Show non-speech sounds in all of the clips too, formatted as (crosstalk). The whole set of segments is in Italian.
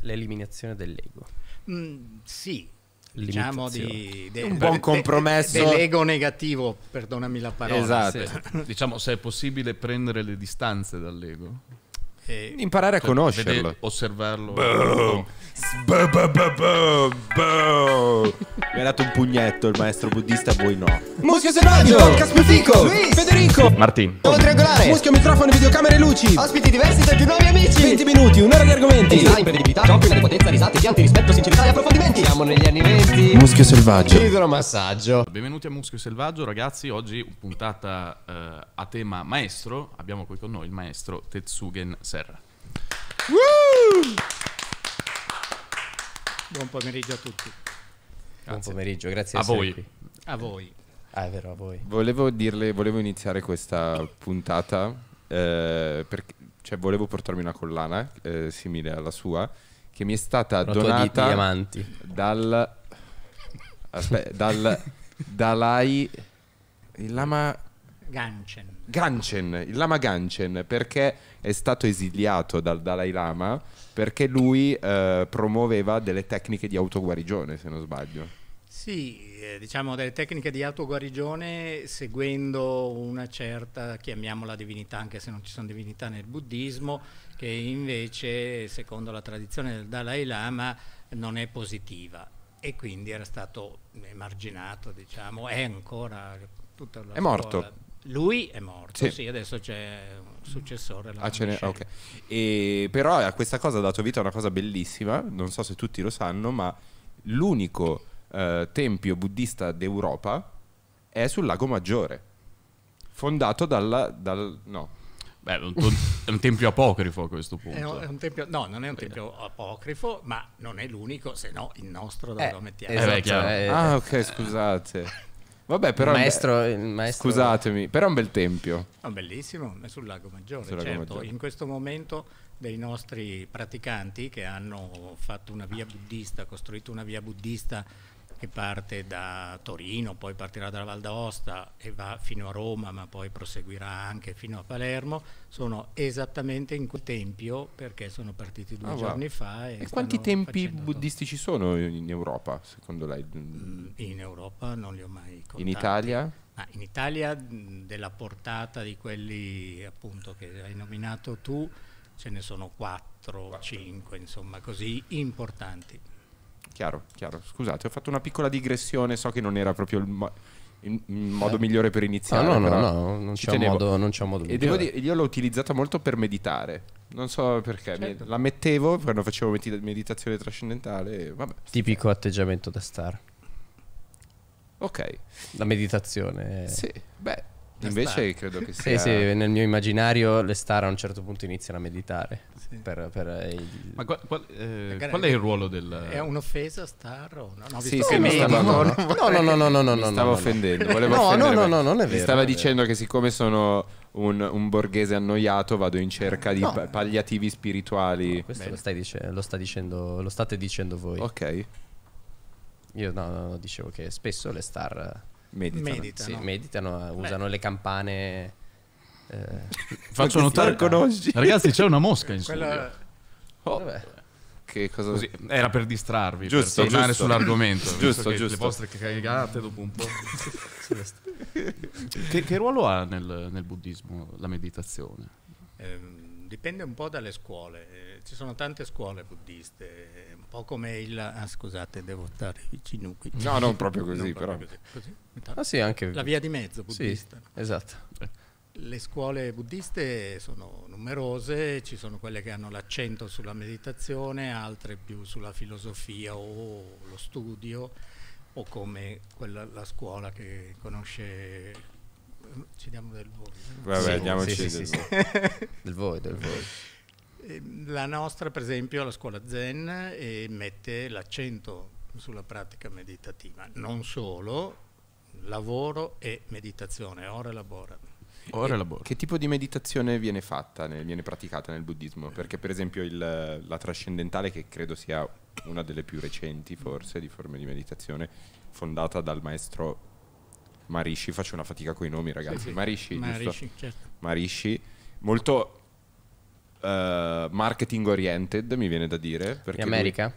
l'eliminazione dell'ego. Mm, sì, diciamo di, de, un buon compromesso de, dell'ego negativo perdonami la parola esatto. sì. diciamo se è possibile prendere le distanze dall'ego e Imparare a cioè, conoscerlo. Vedere, osservarlo. Boom. Boom, boom, boom Mi ha dato un pugnetto il maestro buddista, voi no. Muschio selvaggio, podcast Musico, Luis, Federico, Martin, Tono triangolare, muschio, microfono, videocamere e luci. Ospiti diversi, tanti nuovi amici. 20 minuti, un'ora di argomenti. Design, imprevedibilità, giochi, potenza, risate, pianti, rispetto, sincerità e approfondimenti. Siamo negli anni 20. Muschio selvaggio. Idromassaggio. Benvenuti a Muschio selvaggio, ragazzi. Oggi puntata eh, a tema maestro. Abbiamo qui con noi il maestro Tetsugen Sei. Serra. Woo! Buon pomeriggio a tutti. Grazie. Buon pomeriggio, grazie a voi. Qui. A voi. Ah, è vero, a voi. Volevo dirle, volevo iniziare questa puntata eh, perché cioè, volevo portarmi una collana eh, simile alla sua che mi è stata Roto donata di diamanti. dal aspetta, dal Dalai Lama Ganchen. Ganchen, il lama Ganchen, perché è stato esiliato dal Dalai Lama perché lui eh, promuoveva delle tecniche di autoguarigione, se non sbaglio. Sì, eh, diciamo delle tecniche di autoguarigione seguendo una certa, chiamiamola divinità, anche se non ci sono divinità nel buddismo, che invece, secondo la tradizione del Dalai Lama, non è positiva e quindi era stato emarginato, diciamo, è ancora tutta la È morto. Scuola lui è morto, sì, sì adesso c'è un successore. Ah, ne, okay. e, però a eh, questa cosa ha dato vita a una cosa bellissima, non so se tutti lo sanno, ma l'unico eh, tempio buddista d'Europa è sul lago Maggiore, fondato dalla, dal... no, Beh, è, un to- è un, tempio apocrifo a questo punto. Tempio, no, non è un tempio apocrifo, ma non è l'unico, se no il nostro dove eh, lo mettiamo. Eh, esatto, eh, eh, ah, ok, scusate. Vabbè, però. Il maestro, il maestro... Scusatemi, però è un bel tempio. Ah, bellissimo, è sul Lago Maggiore. Sul certo. Lago Maggiore. In questo momento dei nostri praticanti che hanno fatto una via buddista, costruito una via buddista che parte da Torino, poi partirà dalla Val d'Aosta e va fino a Roma, ma poi proseguirà anche fino a Palermo, sono esattamente in quel tempio perché sono partiti due ah, giorni va. fa. E, e quanti tempi buddistici ci sono in Europa, secondo lei? Mm, in Europa non li ho mai contati. In Italia? Ah, in Italia della portata di quelli appunto che hai nominato tu ce ne sono 4, 4. 5, insomma, così importanti. Chiaro, chiaro. Scusate, ho fatto una piccola digressione, so che non era proprio il, mo- il modo migliore per iniziare. No, no, no, no, non, c'è modo, non c'è modo E devo dire, io l'ho utilizzata molto per meditare. Non so perché, certo. la mettevo quando facevo meditazione trascendentale. Vabbè. Tipico atteggiamento da star. Ok. La meditazione. Sì, beh, invece star. credo che sia... Sì, sì, nel mio immaginario le star a un certo punto iniziano a meditare sì. per, per eh, il... Ma qual, qual, eh, qual, è il ruolo del... È un'offesa star o no? No, sì, sì, mi stava, no, no, no, no, no, no, no, mi stava no, offendendo, no. volevo no, offendere. No, no, no, non è vero. Mi stava dicendo che siccome sono un, un, borghese annoiato vado in cerca di pa- palliativi spirituali. questo lo, stai dice- lo, dicendo, lo state dicendo voi. Ok. Io no, no, dicevo che spesso le star eh, meditano, meditano. Sì, meditano eh, usano le campane eh, faccio notare. Conosci. Ragazzi, c'è una mosca in Quella... Oh. Che cosa... Così, era per distrarvi, giusto, per tornare giusto. sull'argomento. giusto, giusto. Le vostre cagate dopo un po'. (laughs) che, che, ruolo ha nel, nel buddismo la meditazione? Eh, dipende un po' dalle scuole. Eh, ci sono tante scuole buddiste, un po' come il... Ah, scusate, devo stare vicino qui. No, non proprio così, non però. Proprio così. Così? Ah, sì, anche... La via di mezzo buddista. Sì, esatto. Le scuole buddiste sono numerose, ci sono quelle che hanno l'accento sulla meditazione, altre più sulla filosofia o lo studio, o come quella, la scuola che conosce... Ci diamo del voi. Vabbè, diamoci sì, sì, sì, (laughs) del voi. del voi, ehm, La nostra, per esempio, la scuola zen eh, mette l'accento sulla pratica meditativa, non solo lavoro e meditazione, ora e labora. Ora lavoro. Che tipo di meditazione viene fatta, nel, viene praticata nel buddismo? Perché per esempio il, la trascendentale, che credo sia una delle più recenti forse di forme di meditazione, fondata dal maestro Marishi, faccio una fatica con i nomi ragazzi, sì, sì. Marishi, Marishi, certo. Marishi, molto Uh, marketing oriented, mi viene da dire. In America?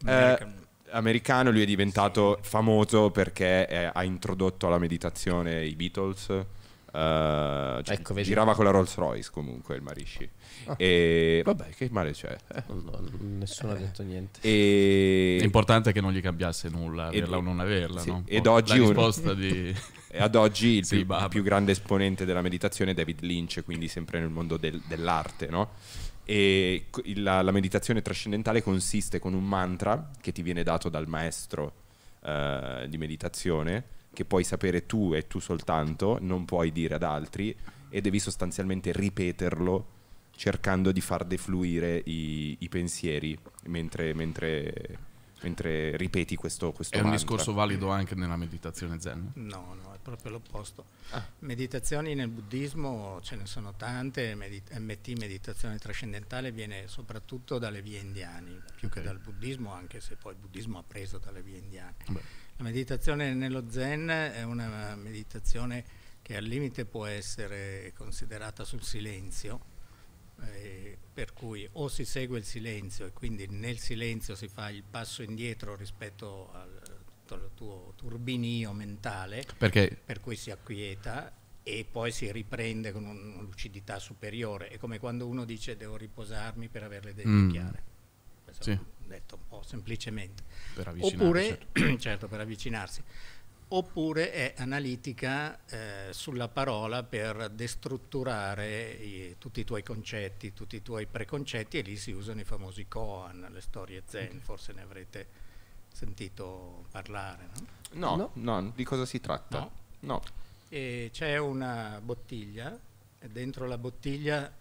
Lui, eh, americano, lui è diventato famoso perché è, ha introdotto alla meditazione i Beatles. Uh, eh, gi- cioè, ecco, girava con la Rolls Royce comunque il Marisci. Ah. E vabbè, che male c'è? Eh. No, nessuno eh. ha detto niente. E... L'importante è che non gli cambiasse nulla, ed... averla o non averla. Sì. No? Ed oggi la risposta un... di... (laughs) Ad oggi il (laughs) sì, più, più, grande esponente della meditazione è David Lynch, quindi sempre nel mondo del, dell'arte, no? E la, la, meditazione trascendentale consiste con un mantra che ti viene dato dal maestro uh, di meditazione che puoi sapere tu e tu soltanto, non puoi dire ad altri e devi sostanzialmente ripeterlo cercando di far defluire i, i pensieri mentre, mentre, mentre, ripeti questo, questo È mantra. un discorso valido anche nella meditazione zen? No, no, è proprio l'opposto. Ah. Meditazioni nel buddismo ce ne sono tante, Medit- MT, meditazione trascendentale, viene soprattutto dalle vie indiane, più okay. che dal buddismo, anche se poi il buddismo ha preso dalle vie indiane. Beh. La meditazione nello Zen è una meditazione che al limite può essere considerata sul silenzio, eh, per cui o si segue il silenzio e quindi nel silenzio si fa il passo indietro rispetto al, al tuo turbinio mentale, Perché? per cui si acquieta e poi si riprende con una lucidità superiore. È come quando uno dice devo riposarmi per avere le idee mm. chiare. Sì detto un po' semplicemente. Per avvicinarsi. Oppure, certo. (clears throat) certo, per avvicinarsi. Oppure è analitica eh, sulla parola per destrutturare i, tutti i tuoi concetti, tutti i tuoi preconcetti e lì si usano i famosi koan, le storie zen, okay. forse ne avrete sentito parlare. No, no, no. no. di cosa si tratta? No. no. c'è una bottiglia, e dentro la bottiglia (clears throat)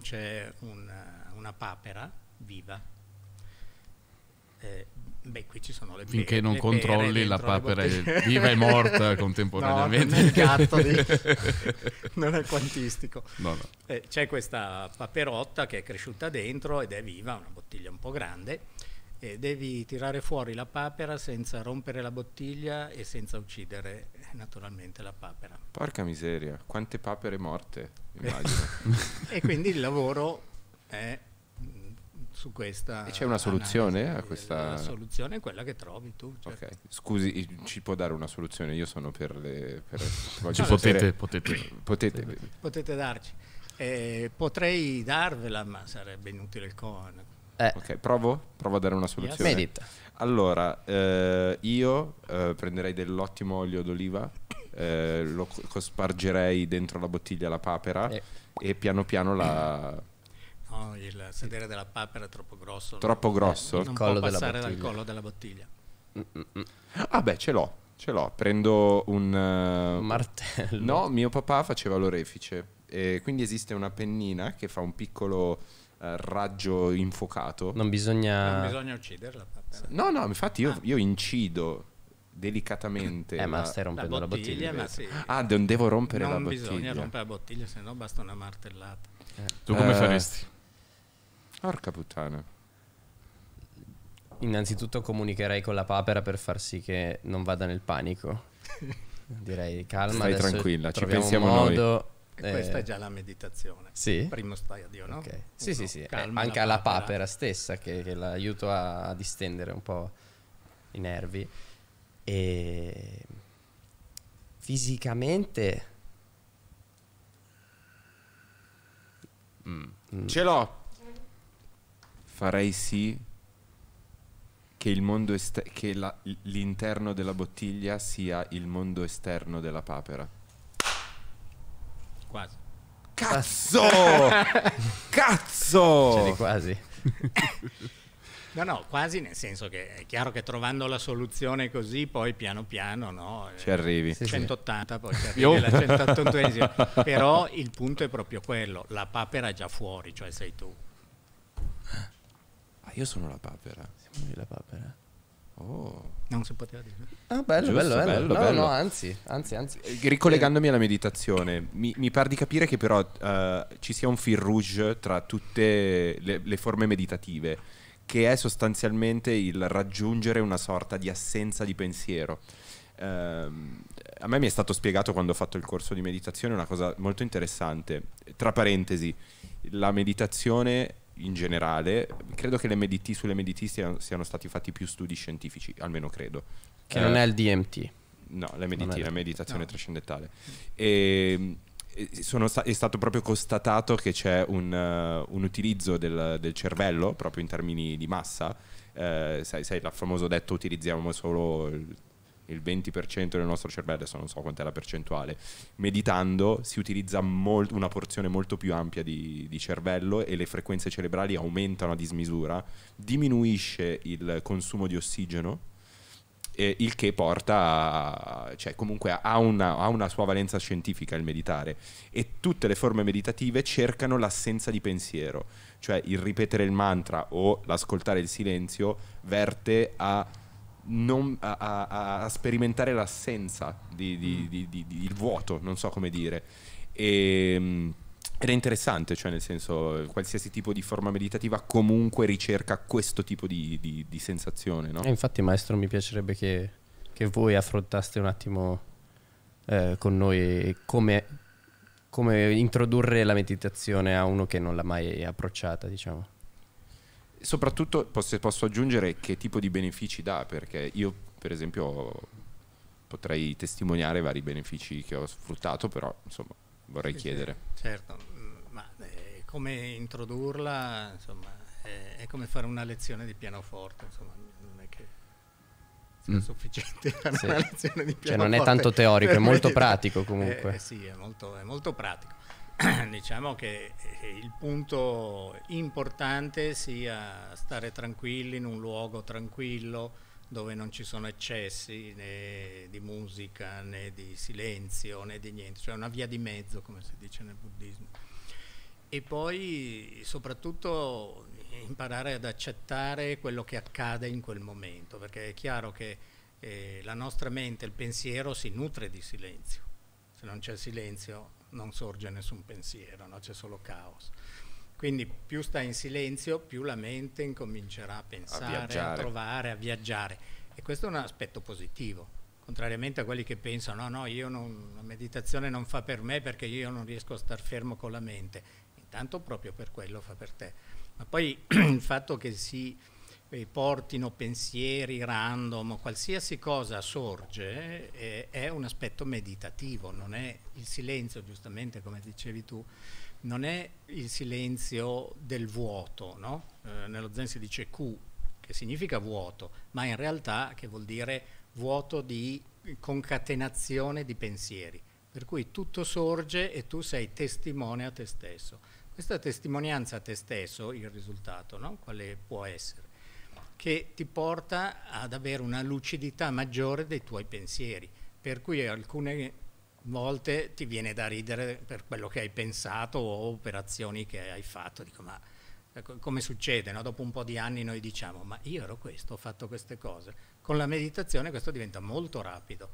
c'è una, una papera viva eh, beh, qui ci sono le pere. Finché non controlli la papera è (laughs) viva e morta contemporaneamente. No, il gatto (laughs) non è quantistico. No, no. Eh, c'è questa paperotta che è cresciuta dentro ed è viva, una bottiglia un po' grande. E devi tirare fuori la papera senza rompere la bottiglia e senza uccidere eh, naturalmente la papera. Porca miseria, quante papere morte, (laughs) immagino. e quindi il lavoro è su questa. E c'è una soluzione analisi. a questa? La soluzione è quella che trovi tu. Certo. Okay. Scusi, ci può dare una soluzione? Io sono per le. Per... no, (laughs) potete, potete, (clears throat) potete. potete darci. Eh, potrei darvela, ma sarebbe inutile il con. Eh. Ok, provo? provo? a dare una soluzione. Yes. Allora, eh, io eh, prenderei dell'ottimo olio d'oliva, eh, lo spargerei dentro la bottiglia la papera e piano piano la No, il sedere della papera è troppo grosso. Troppo grosso? Eh, non collo può passare dal collo della bottiglia. Mm-mm. Ah beh, ce l'ho, ce l'ho. Prendo un... Uh... Martello. No, mio papà faceva l'orefice. E quindi esiste una pennina che fa un piccolo... Uh, raggio infuocato. Non bisogna... Non bisogna papera No, no, infatti io, ah. io incido delicatamente. Eh, ma stai rompendo la bottiglia. La bottiglia sì. Ah, non devo rompere non la bottiglia. Non bisogna rompere la bottiglia, se no basta una martellata. Eh. Tu come eh. faresti? Porca puttana. Innanzitutto comunicherei con la papera per far sì che non vada nel panico. (laughs) Direi calma. Stai tranquilla, ci pensiamo modo, noi. Eh... Questa è già la meditazione. Sì. Primo stadio, no? Okay. Sì, sì, sì. Eh, anche alla papera. papera stessa che, che l'aiuto a distendere un po' i nervi. E fisicamente... Mm. mm. Ce l'ho farei sì che, il mondo ester- che la, l'interno della bottiglia sia il mondo esterno della papera. Quasi. Cazzo! (laughs) Cazzo! C'eri quasi. (laughs) No, no, quasi nel senso che è chiaro che trovando la soluzione così, poi piano piano, no? Eh, ci arrivi. 180, sì, poi ci arrivi oh. la 181 (laughs) Però il punto è proprio quello, la papera è già fuori, cioè sei tu. Ah, io sono la papera. Siamo noi la papera. Oh. Non si poteva dire. Ah, bello, Giusto, bello, bello, bello, no, bello. No, anzi, anzi, anzi. Eh, ricollegandomi eh. alla meditazione, mi, mi par di capire che però uh, ci sia un fil rouge tra tutte le, le forme meditative, che è sostanzialmente il raggiungere una sorta di assenza di pensiero. Uh, a me mi è stato spiegato quando ho fatto il corso di meditazione una cosa molto interessante. Tra parentesi, la meditazione in generale, credo che le l'MDT sull'MDT siano, siano stati fatti più studi scientifici, almeno credo. Che eh, non è il DMT. No, l'MDT, è... la meditazione no. trascendentale. Ehm, e, sta è stato proprio constatato che c'è un, uh, un, utilizzo del, del, cervello, proprio in termini di massa. Eh, sai, sai, il famoso detto utilizziamo solo il il 20% del nostro cervello, adesso non so quant'è la percentuale, meditando si utilizza molt, una porzione molto più ampia di, di, cervello e le frequenze cerebrali aumentano a dismisura, diminuisce il consumo di ossigeno, eh, il che porta, a, cioè comunque ha una, ha una sua valenza scientifica il meditare e tutte le forme meditative cercano l'assenza di pensiero, cioè il ripetere il mantra o l'ascoltare il silenzio verte a non, a, a, a, sperimentare l'assenza, mm. di, di, di, il vuoto, non so come dire. E, ehm, ed è interessante, cioè nel senso, qualsiasi tipo di forma meditativa comunque ricerca questo tipo di, sensazione. No? Eh, infatti, maestro, mi piacerebbe che, che voi affrontaste un attimo eh, con noi come, come introdurre la meditazione a uno che non l'ha mai approcciata, diciamo. Soprattutto posso, posso aggiungere che tipo di benefici dà, perché io per esempio potrei testimoniare vari benefici che ho sfruttato, però insomma vorrei sì, chiedere. Certo, mm, ma eh, come introdurla, insomma, è come fare una lezione di pianoforte, insomma, non è che sia mm. sufficiente (laughs) fare sì. una lezione di pianoforte. Cioè non è tanto teorico, è molto pratico comunque. Eh, eh, sì, è molto, è molto pratico. (clears throat) diciamo che eh, il punto importante sia stare tranquilli in un luogo tranquillo dove non ci sono eccessi né di musica né di silenzio né di niente, cioè una via di mezzo come si dice nel buddismo. E poi soprattutto imparare ad accettare quello che accade in quel momento, perché è chiaro che eh, la nostra mente, il pensiero si nutre di silenzio, se non c'è silenzio non sorge nessun pensiero, no? c'è solo caos. Quindi più stai in silenzio, più la mente incomincerà a pensare, a, a trovare, a viaggiare. E questo è un aspetto positivo contrariamente a quelli che pensano no, no, non, la meditazione non fa per me perché io non riesco a star fermo con la mente, intanto proprio per quello fa per te. Ma poi (clears throat) il fatto che si e eh, portino pensieri random, qualsiasi cosa sorge, eh, è un aspetto meditativo, non è il silenzio, giustamente come dicevi tu, non è il silenzio del vuoto, no? eh, nello zen si dice Q, che significa vuoto, ma in realtà che vuol dire vuoto di concatenazione di pensieri, per cui tutto sorge e tu sei testimone a te stesso. Questa testimonianza a te stesso, il risultato, no? quale può essere? che ti porta ad avere una lucidità maggiore dei tuoi pensieri, per cui alcune volte ti viene da ridere per quello che hai pensato o per azioni che hai fatto, dico ma eh, come succede, no? dopo un po' di anni noi diciamo ma io ero questo, ho fatto queste cose, con la meditazione questo diventa molto rapido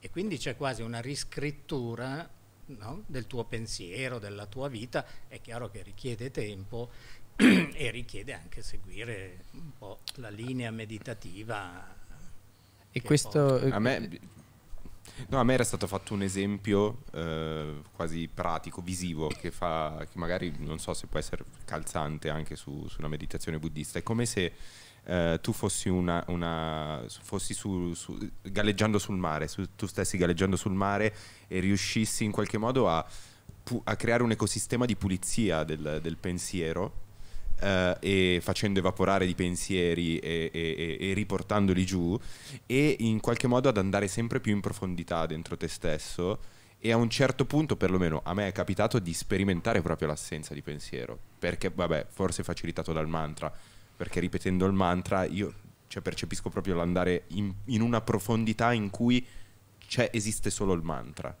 e quindi c'è quasi una riscrittura no? del tuo pensiero, della tua vita, è chiaro che richiede tempo (clears throat) e richiede anche seguire un po' la linea meditativa. E questo... Eh, a me, no, a me, era stato fatto un esempio eh, quasi pratico, visivo, che, fa, che magari non so se può essere calzante anche su, sulla meditazione buddista. È come se eh, tu fossi, una, una, fossi su, su, galleggiando sul mare, tu stessi galleggiando sul mare e riuscissi in qualche modo a, a creare un ecosistema di pulizia del, del pensiero eh, e facendo evaporare di pensieri e, e, e, riportandoli giù e in qualche modo ad andare sempre più in profondità dentro te stesso e a un certo punto perlomeno a me è capitato di sperimentare proprio l'assenza di pensiero perché vabbè forse facilitato dal mantra perché ripetendo il mantra io cioè, percepisco proprio l'andare in, in una profondità in cui esiste solo il mantra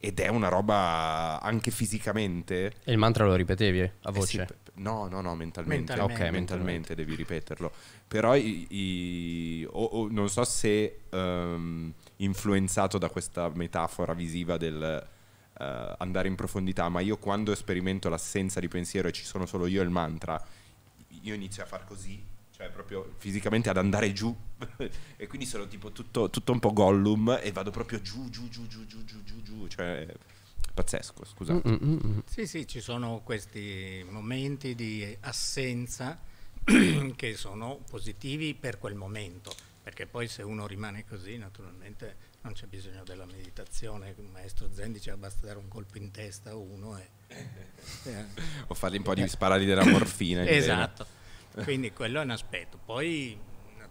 ed è una roba anche fisicamente. E il mantra lo ripetevi eh, a voce? Eh sì, No, no, no, mentalmente. Mentalmente, okay, mentalmente. devi ripeterlo. Però i, i, o, o, non so se um, influenzato da questa metafora visiva del uh, andare in profondità, ma io quando sperimento l'assenza di pensiero e ci sono solo io e il mantra, io inizio a far così cioè proprio fisicamente ad andare giù (laughs) e quindi sono tipo tutto, tutto, un po' Gollum e vado proprio giù giù giù giù giù giù giù, giù. cioè pazzesco, scusate. Mm, mm, mm, mm, sì, sì, ci sono questi momenti di assenza (clears throat) che sono positivi per quel momento, perché poi se uno rimane così naturalmente non c'è bisogno della meditazione, il maestro Zen diceva basta dare un colpo in testa a uno e... (laughs) Eh. o fargli un po' di sparali (coughs) della morfina. esatto, quindi quello è un aspetto. Poi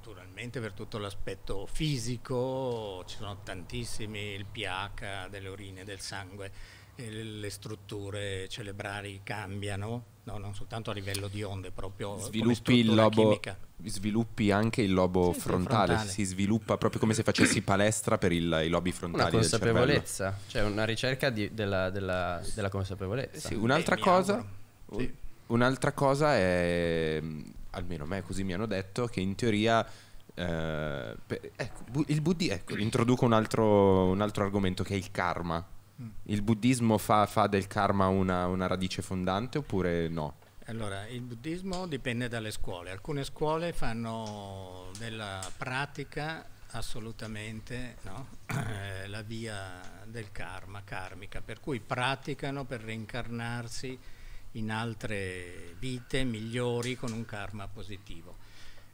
Naturalmente per tutto l'aspetto fisico ci sono tantissimi, il pH delle urine, del sangue, eh, le strutture cerebrali cambiano, no, non soltanto a livello di onde, proprio sviluppi il lobo, chimica. Sviluppi anche il lobo sì, frontale, frontale, si sviluppa proprio come se facessi palestra per il, i lobi frontali. Una consapevolezza, cioè una ricerca di, della, della, della, consapevolezza. Sì, un'altra cosa, sì. un'altra cosa è mm, almeno a me così mi hanno detto, che in teoria... Eh, per, ecco, eh, il buddi- ecco, introduco un altro, un altro argomento che è il karma. Mm. Il buddismo fa, fa del karma una, una, radice fondante oppure no? Allora, il buddismo dipende dalle scuole. Alcune scuole fanno della pratica assolutamente no? eh, la via del karma, karmica, per cui praticano per reincarnarsi in altre vite migliori con un karma positivo.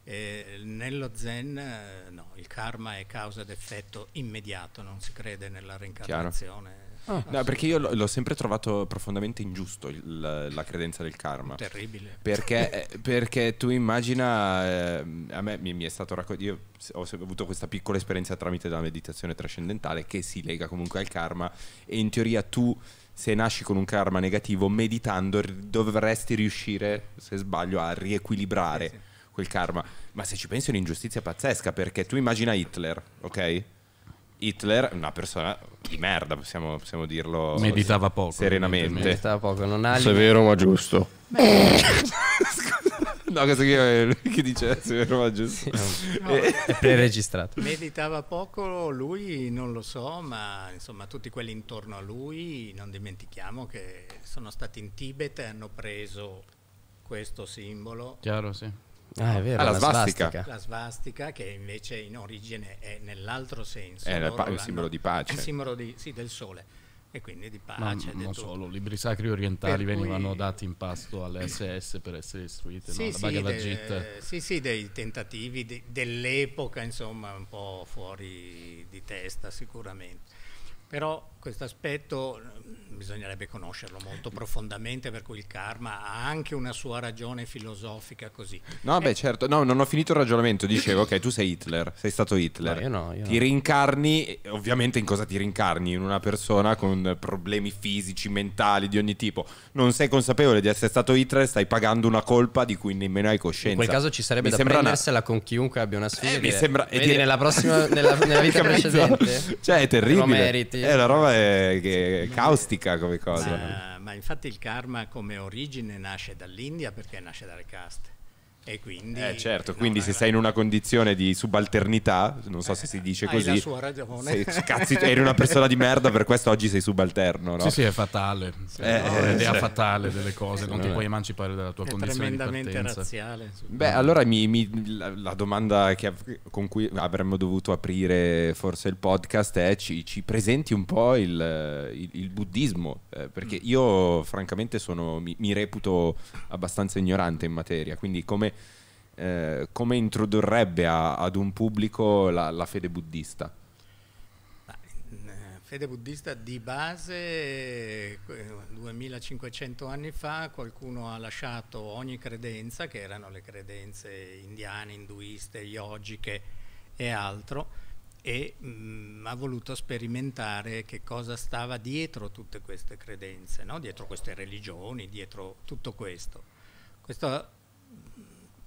Eh, nello Zen eh, no, il karma è causa ed effetto immediato, non si crede nella reincarnazione. Ah, no, perché io l'ho sempre trovato profondamente ingiusto il, la, la, credenza del karma. Terribile. Perché, eh, perché tu immagina, eh, a me mi, mi è stato raccontato, io ho avuto questa piccola esperienza tramite la meditazione trascendentale che si lega comunque al karma e in teoria tu se nasci con un karma negativo, meditando dovresti riuscire, se sbaglio, a riequilibrare sì, eh, sì. quel karma. Ma se ci pensi è un'ingiustizia pazzesca, perché tu immagina Hitler, ok? Hitler una persona di merda, possiamo, possiamo dirlo meditava poco, serenamente. Meditava poco, non ha Severo ma giusto. (laughs) No, questo qui che (laughs) dice la roba giusta. Sì, no. e... È preregistrato. Meditava poco lui, non lo so, ma insomma tutti quelli intorno a lui, non dimentichiamo che sono stati in Tibet e hanno preso questo simbolo. Chiaro, sì. Ah, è vero, ah, la, la svastica. svastica. La svastica che invece in origine è nell'altro senso. È il, pa- simbolo di pace. È il simbolo di, sì, del sole e quindi di pace. non solo, libri sacri orientali per venivano cui... dati in pasto alle SS per essere istruite, sì, no? sì, de, sì, sì, dei tentativi de, dell'epoca, insomma, un po' fuori di testa sicuramente. Però questo aspetto mm, bisognerebbe conoscerlo molto profondamente, per cui il karma ha anche una sua ragione filosofica così. No, beh, certo, no, non ho finito il ragionamento, dicevo, ok, tu sei Hitler, sei stato Hitler. No, io no, io ti no. rincarni, eh, ovviamente in cosa ti rincarni? In una persona con problemi fisici, mentali, di ogni tipo. Non sei consapevole di essere stato Hitler, stai pagando una colpa di cui nemmeno hai coscienza. In quel caso ci sarebbe mi da prendersela una... con chiunque abbia una sfida. Eh, e mi sembra... Vedi, dire... nella, prossima, nella, nella vita (laughs) precedente. Cioè, è terribile. Lo meriti sì. È eh, una roba è, è sì. caustica come cosa. Ma, ma infatti il karma come origine nasce dall'India perché nasce dalle caste. E quindi, eh certo, quindi no, se sei in una condizione di subalternità, non so eh, se si dice hai così, la sua ragione. Sei, cazzi, cioè, eri una persona di merda, per questo oggi sei subalterno. No? Sì, sì, è fatale. Eh, è eh, no? L'idea cioè, fatale delle cose, non ti puoi emancipare dalla tua è condizione. Tremendamente razziale. Beh, allora mi, mi, la, la, domanda che, con cui avremmo dovuto aprire forse il podcast è ci, ci presenti un po' il, il, il buddismo, eh, perché mm. io francamente sono, mi, mi reputo abbastanza ignorante in materia, quindi come eh, come introdurrebbe a, ad un pubblico la, la fede buddista? Eh, fede buddista di base 2500 eh, anni fa qualcuno ha lasciato ogni credenza che erano le credenze indiane, induiste, yogiche e altro e mh, mm, ha voluto sperimentare che cosa stava dietro tutte queste credenze, no? dietro queste religioni, dietro tutto questo. Questo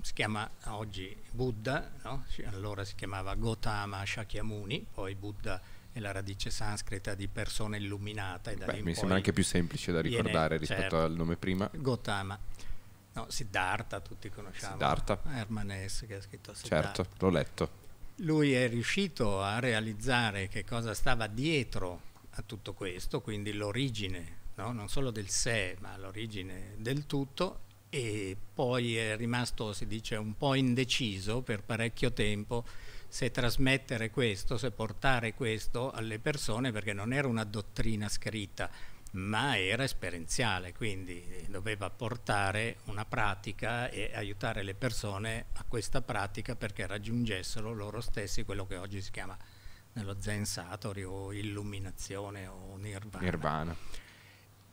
si chiama oggi Buddha, no? allora si chiamava Gautama Shakyamuni, poi Buddha è la radice sanscrita di persona illuminata. E da Beh, mi sembra anche più semplice da ricordare viene, rispetto certo, al nome prima. Gautama. No, Siddhartha, tutti conosciamo. Siddhartha. Hermanes che ha scritto Siddhartha. Certo, l'ho letto. Lui è riuscito a realizzare che cosa stava dietro a tutto questo, quindi l'origine, no? non solo del sé, ma l'origine del tutto, e poi è rimasto, si dice, un po' indeciso per parecchio tempo se trasmettere questo, se portare questo alle persone, perché non era una dottrina scritta, ma era esperienziale, quindi eh, doveva portare una pratica e aiutare le persone a questa pratica perché raggiungessero loro stessi quello che oggi si chiama nello Zen Satori o illuminazione o nirvana. nirvana.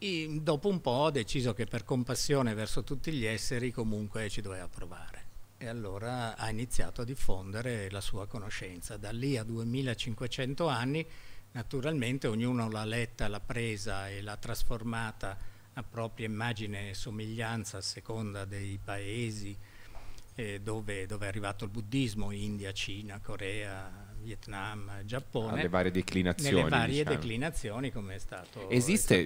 E dopo un po' ho deciso che per compassione verso tutti gli esseri comunque ci doveva provare e allora ha iniziato a diffondere la sua conoscenza. Da lì a 2500 anni naturalmente ognuno l'ha letta, l'ha presa e l'ha trasformata a propria immagine e somiglianza a seconda dei paesi eh, dove, dove è arrivato il buddismo, India, Cina, Corea, Vietnam, Giappone. Alle varie declinazioni. Nelle varie diciamo. declinazioni come è stato. Esiste,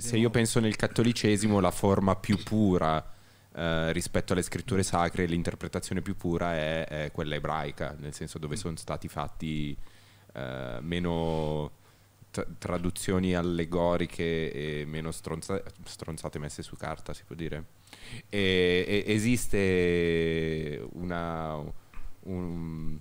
se io penso nel cattolicesimo, la forma più pura eh, rispetto alle scritture sacre, l'interpretazione più pura è, è quella ebraica, nel senso dove mm. sono stati fatti eh, meno traduzioni allegoriche e meno stronza stronzate messe su carta, si può dire. E, e esiste una... Un,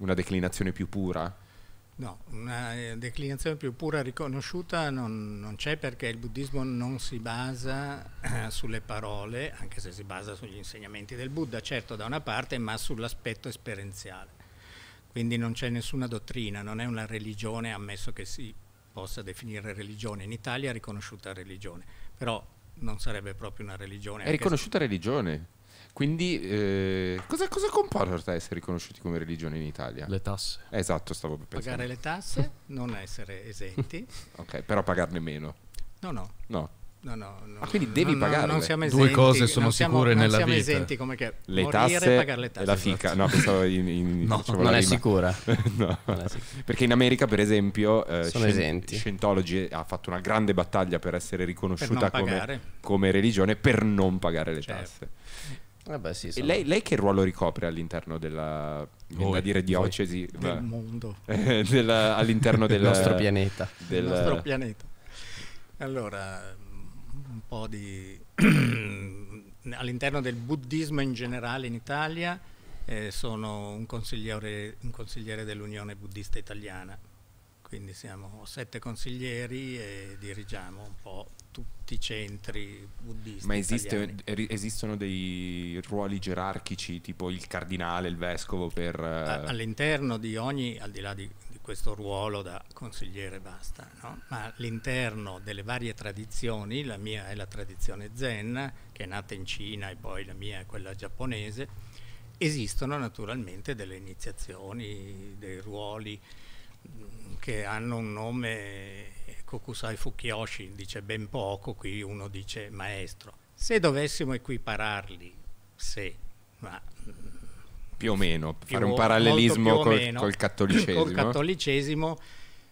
una declinazione più pura? No, una eh, declinazione più pura riconosciuta non, non c'è perché il buddismo non si basa eh, sulle parole, anche se si basa sugli insegnamenti del Buddha, certo da una parte, ma sull'aspetto esperienziale. Quindi non c'è nessuna dottrina, non è una religione, ammesso che si possa definire religione. In Italia è riconosciuta religione, però non sarebbe proprio una religione. È riconosciuta religione? Quindi, eh, cosa, cosa comporta essere riconosciuti come religione in Italia? Le tasse. esatto, stavo per pensare. Pagare le tasse, non essere esenti. (laughs) ok, però pagarne meno. No, no. No. No, no, no, ah, quindi devi no, pagare no, esenti, due cose sono siamo, sicure nella siamo vita esenti come che le tasse, e le tasse la fica no pensavo in, in no, non è sicura (laughs) no. non è sicura perché in America per esempio eh, sono Sci- Scientology ha fatto una grande battaglia per essere riconosciuta per come, come, religione per non pagare le certo. tasse eh sì, sono... lei, lei, che ruolo ricopre all'interno della oh, dire diocesi voi, del mondo (laughs) della, all'interno del nostro pianeta del nostro pianeta allora un po' di (clears throat) all'interno del buddismo in generale in Italia eh, sono un consigliere, un consigliere dell'Unione Buddista Italiana quindi siamo sette consiglieri e dirigiamo un po' tutti i centri buddisti. Ma esiste, esistono dei ruoli gerarchici, tipo il cardinale, il vescovo per... Uh... All'interno di ogni, al di là di, di questo ruolo da consigliere basta, no? ma all'interno delle varie tradizioni, la mia è la tradizione zen, che è nata in Cina e poi la mia è quella giapponese, esistono naturalmente delle iniziazioni, dei ruoli che hanno un nome Kokusai Fukiyoshi dice ben poco, qui uno dice maestro. Se dovessimo equipararli, se, ma... Più o meno, più fare un parallelismo col, meno, col, cattolicesimo. Col cattolicesimo,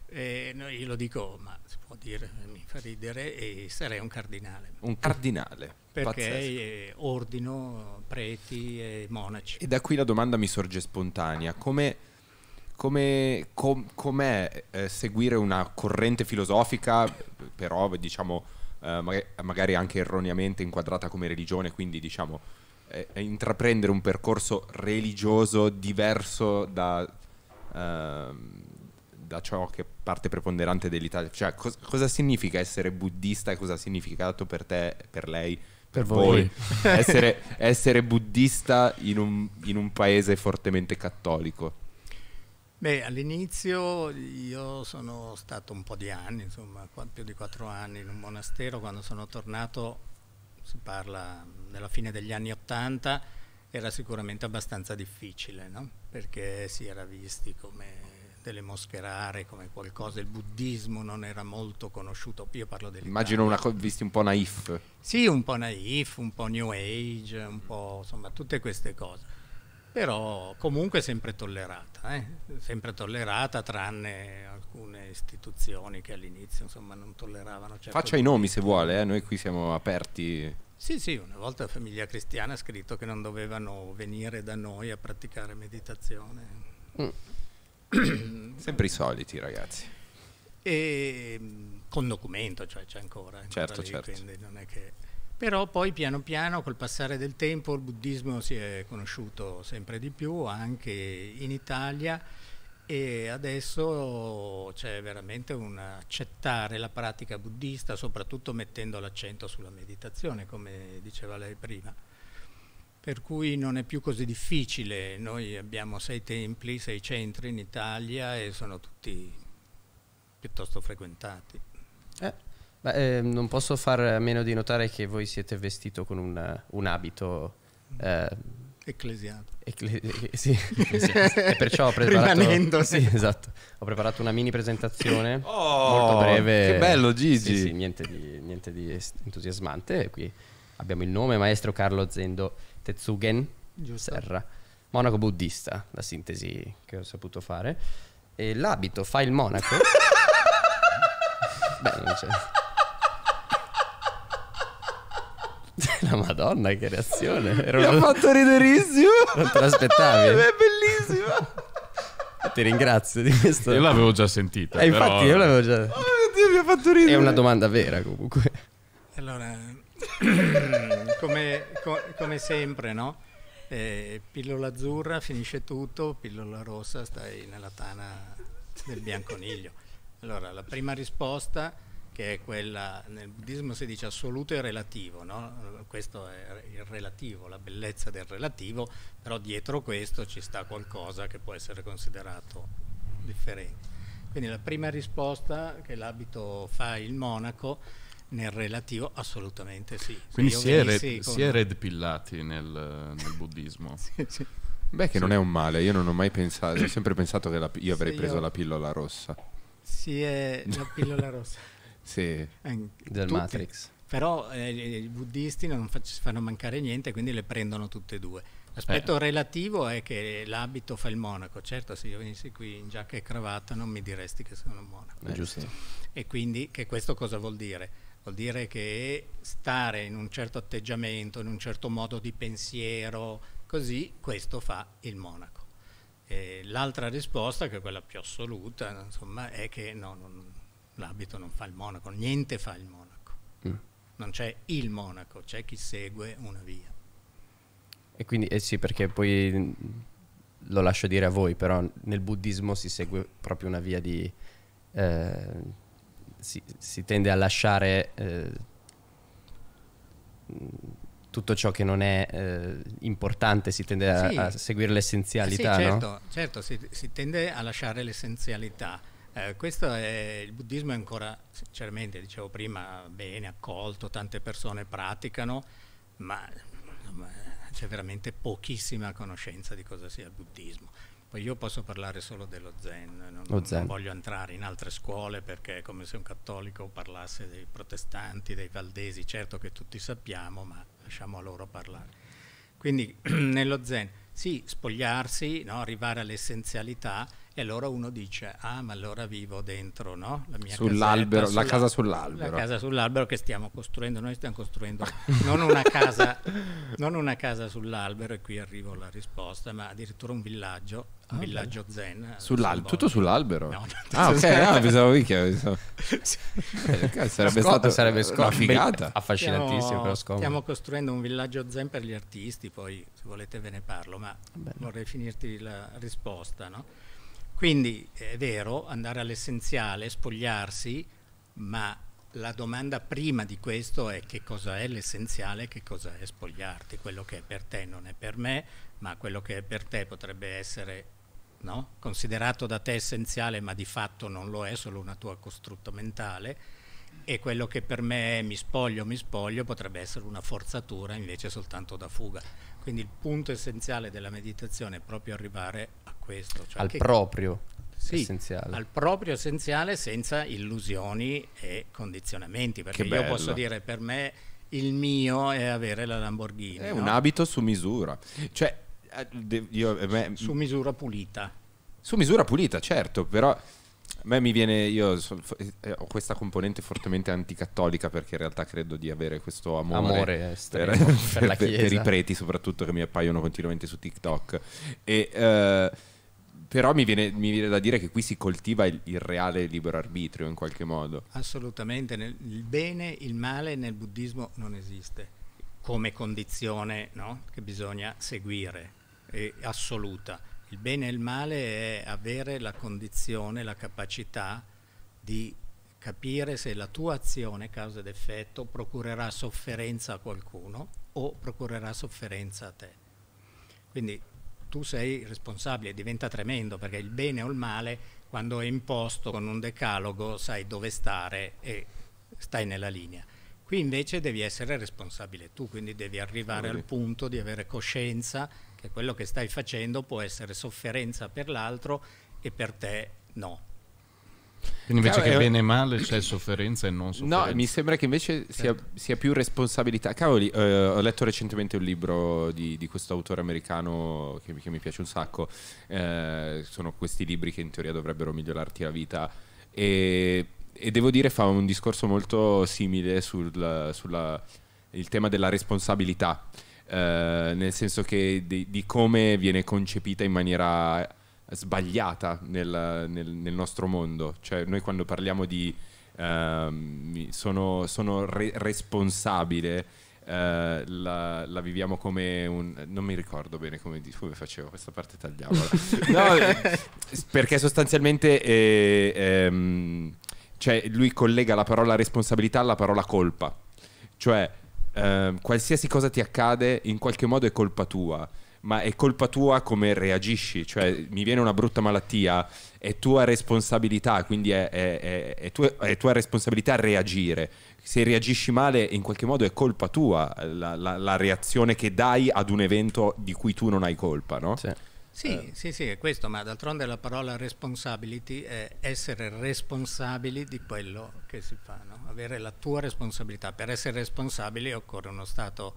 eh, io lo dico, ma si può dire, mi fa ridere, e sarei un cardinale. Un cardinale. Perché pazzesco. Eh, ordino preti e monaci. E da qui la domanda mi sorge spontanea, come come, com, com'è eh, seguire una corrente filosofica, però diciamo eh, magari, anche erroneamente inquadrata come religione, quindi diciamo eh, eh intraprendere un percorso religioso diverso da, ehm, da ciò che è parte preponderante dell'Italia? Cioè, cos- cosa significa essere buddista e cosa ha significato per te, per lei? per voi, essere, essere, buddista in un, in un paese fortemente cattolico. Beh, all'inizio io sono stato un po' di anni, insomma, più di quattro anni in un monastero. Quando sono tornato, si parla della fine degli anni Ottanta, era sicuramente abbastanza difficile, no? perché si era visti come delle mosche rare, come qualcosa, il buddismo non era molto conosciuto. Io parlo dell'Italia. Immagino una cosa visti un po' naif. Sì, un po' naif, un po' new age, un po' insomma tutte queste cose però comunque sempre tollerata, eh? sempre tollerata tranne alcune istituzioni che all'inizio insomma non tolleravano. Certo Faccia i nomi se vuole, eh? noi qui siamo aperti. Sì, sì, una volta la famiglia cristiana ha scritto che non dovevano venire da noi a praticare meditazione. Mm. (clears throat) sempre i soliti ragazzi. E ehm, con documento, cioè c'è ancora, ancora. certo, lì, certo. Quindi non è che... Però poi piano piano col passare del tempo il buddismo si è conosciuto sempre di più anche in Italia e adesso c'è veramente un accettare la pratica buddista, soprattutto mettendo l'accento sulla meditazione, come diceva lei prima. Per cui non è più così difficile, noi abbiamo sei templi, sei centri in Italia e sono tutti piuttosto frequentati. Eh. Beh, eh, non posso far a meno di notare che voi siete vestito con un, un abito... Eh, Ecclesiato. Ecle eh, sì, e perciò ho preparato, (laughs) sì, esatto. ho preparato una mini presentazione oh, molto breve. Che bello Gigi! Sì, sì, niente, di, niente di entusiasmante. Qui abbiamo il nome maestro Carlo Zendo Tetsugen Giusto. Serra, monaco buddista, la sintesi che ho saputo fare. E l'abito fa il monaco. (laughs) Beh, non c'è. (laughs) La madonna, che reazione. Era Mi ha fatto riderissimo. Non te l'aspettavi? (laughs) È bellissima. (laughs) Ti ringrazio di questo. Io l'avevo già sentita. Eh, però... Infatti, io l'avevo già. Oh mio Dio, mi ha fatto ridere. È una domanda vera, comunque. Allora, (coughs) come, co come, sempre, no? Eh, pillola azzurra finisce tutto, pillola rossa stai nella tana del bianconiglio. Allora, la prima risposta che è quella, nel buddismo si dice assoluto e relativo, no? questo è il relativo, la bellezza del relativo, però dietro questo ci sta qualcosa che può essere considerato differente. Quindi la prima risposta che l'abito fa il monaco nel relativo assolutamente sì. Quindi si è, red, si è, redpillati nel, nel buddismo. (laughs) sì, sì. Beh, che sì. non è un male, io non ho mai pensato, ho sempre pensato che la, io avrei preso io... la pillola rossa. Sì, è la pillola rossa. (laughs) sì, eh, del tutti. Matrix. Però eh, i buddisti non fac- fanno mancare niente, quindi le prendono tutte e due. L'aspetto eh. relativo è che l'abito fa il monaco. Certo, se io venissi qui in giacca e cravatta non mi diresti che sono un monaco. Eh, giusto. Certo. E quindi che questo cosa vuol dire? Vuol dire che stare in un certo atteggiamento, in un certo modo di pensiero, così questo fa il monaco. E l'altra risposta, che è quella più assoluta, insomma, è che no, non, l'abito non fa il monaco, niente fa il monaco. Mm. Non c'è il monaco, c'è chi segue una via. E quindi, eh sì, perché poi mm, lo lascio dire a voi, però nel buddismo si segue proprio una via di... Eh, si, si, tende a lasciare eh, mm, tutto ciò che non è eh, importante, si tende a, sì. a seguire l'essenzialità. Sì, certo, no? certo si, si tende a lasciare l'essenzialità eh, questo è, il buddismo è ancora, sinceramente, dicevo prima, bene accolto, tante persone praticano, ma c'è veramente pochissima conoscenza di cosa sia il buddismo. Poi io posso parlare solo dello zen, non, non zen. voglio entrare in altre scuole perché è come se un cattolico parlasse dei protestanti, dei valdesi, certo che tutti sappiamo, ma lasciamo a loro parlare. Quindi (clears throat) nello zen sì, spogliarsi, no? arrivare all'essenzialità e allora uno dice, ah ma allora vivo dentro, no? La mia sull'albero, sulla, la casa sull'albero. La casa sull'albero che stiamo costruendo, noi stiamo costruendo (laughs) non una casa, non una casa sull'albero, e qui arrivo alla risposta, ma addirittura un villaggio un ah, villaggio zen. Eh, Sull'al- tutto sull'albero? No, ah, ok, no, ah, pensavo mica. Pensavo... Eh, sarebbe Scott, stato sarebbe Scott, una figata. Bell- affascinantissimo, stiamo, però Stiamo costruendo un villaggio zen per gli artisti, poi se volete ve ne parlo, ma Bello. vorrei finirti la risposta. No? Quindi è vero, andare all'essenziale, spogliarsi, ma la domanda prima di questo è che cosa è l'essenziale, che cosa è spogliarti, quello che è per te non è per me, ma quello che è per te potrebbe essere no? considerato da te essenziale ma di fatto non lo è, solo una tua costrutta mentale, e quello che per me è mi spoglio, mi spoglio potrebbe essere una forzatura invece soltanto da fuga. Quindi il punto essenziale della meditazione è proprio arrivare a questo. Cioè al proprio sì, essenziale. Al proprio essenziale senza illusioni e condizionamenti, perché io posso dire per me il mio è avere la Lamborghini. È no? un abito su misura. Cioè, eh, io, eh, me, su misura pulita. Su misura pulita, certo, però a me mi viene, io so, eh, ho questa componente fortemente anticattolica perché in realtà credo di avere questo amore, amore estremo, (laughs) per, per, per, per, i preti soprattutto che mi appaiono continuamente su TikTok. E, eh, però mi viene, mi viene, da dire che qui si coltiva il, il reale libero arbitrio in qualche modo. Assolutamente, nel, il bene, il male nel buddismo non esiste come condizione no? che bisogna seguire eh, assoluta. Il bene e il male è avere la condizione, la capacità di capire se la tua azione, causa ed effetto, procurerà sofferenza a qualcuno o procurerà sofferenza a te. Quindi tu sei responsabile, diventa tremendo perché il bene o il male, quando è imposto con un decalogo, sai dove stare e stai nella linea. Qui invece devi essere responsabile tu, quindi devi arrivare sì. al punto di avere coscienza che quello che stai facendo può essere sofferenza per l'altro e per te no. Quindi invece Cavolo, che bene e male c'è sofferenza e non sofferenza. No, mi sembra che invece sia, certo. sia più responsabilità. Cavoli, eh, ho letto recentemente un libro di, di questo autore americano che, che, mi piace un sacco. Eh, sono questi libri che in teoria dovrebbero migliorarti la vita. E, e devo dire fa un discorso molto simile sul sulla, tema della responsabilità. Eh, nel senso che di, di, come viene concepita in maniera sbagliata nel, nel, nel nostro mondo. Cioè noi quando parliamo di eh, sono, sono re responsabile, Uh, la, la, viviamo come un... non mi ricordo bene come, di, come facevo questa parte tagliavola (laughs) no, perché sostanzialmente eh, ehm, cioè lui collega la parola responsabilità alla parola colpa cioè Ehm, qualsiasi cosa ti accade in qualche modo è colpa tua ma è colpa tua come reagisci, cioè mi viene una brutta malattia, è tua responsabilità, quindi è, è, è, è tua, tua, responsabilità reagire. Se reagisci male, in qualche modo è colpa tua la, la, la, reazione che dai ad un evento di cui tu non hai colpa, no? Sì. Sì, eh. sì, sì, è questo, ma d'altronde la parola responsibility è essere responsabili di quello che si fa, no? avere la tua responsabilità. Per essere responsabili occorre uno stato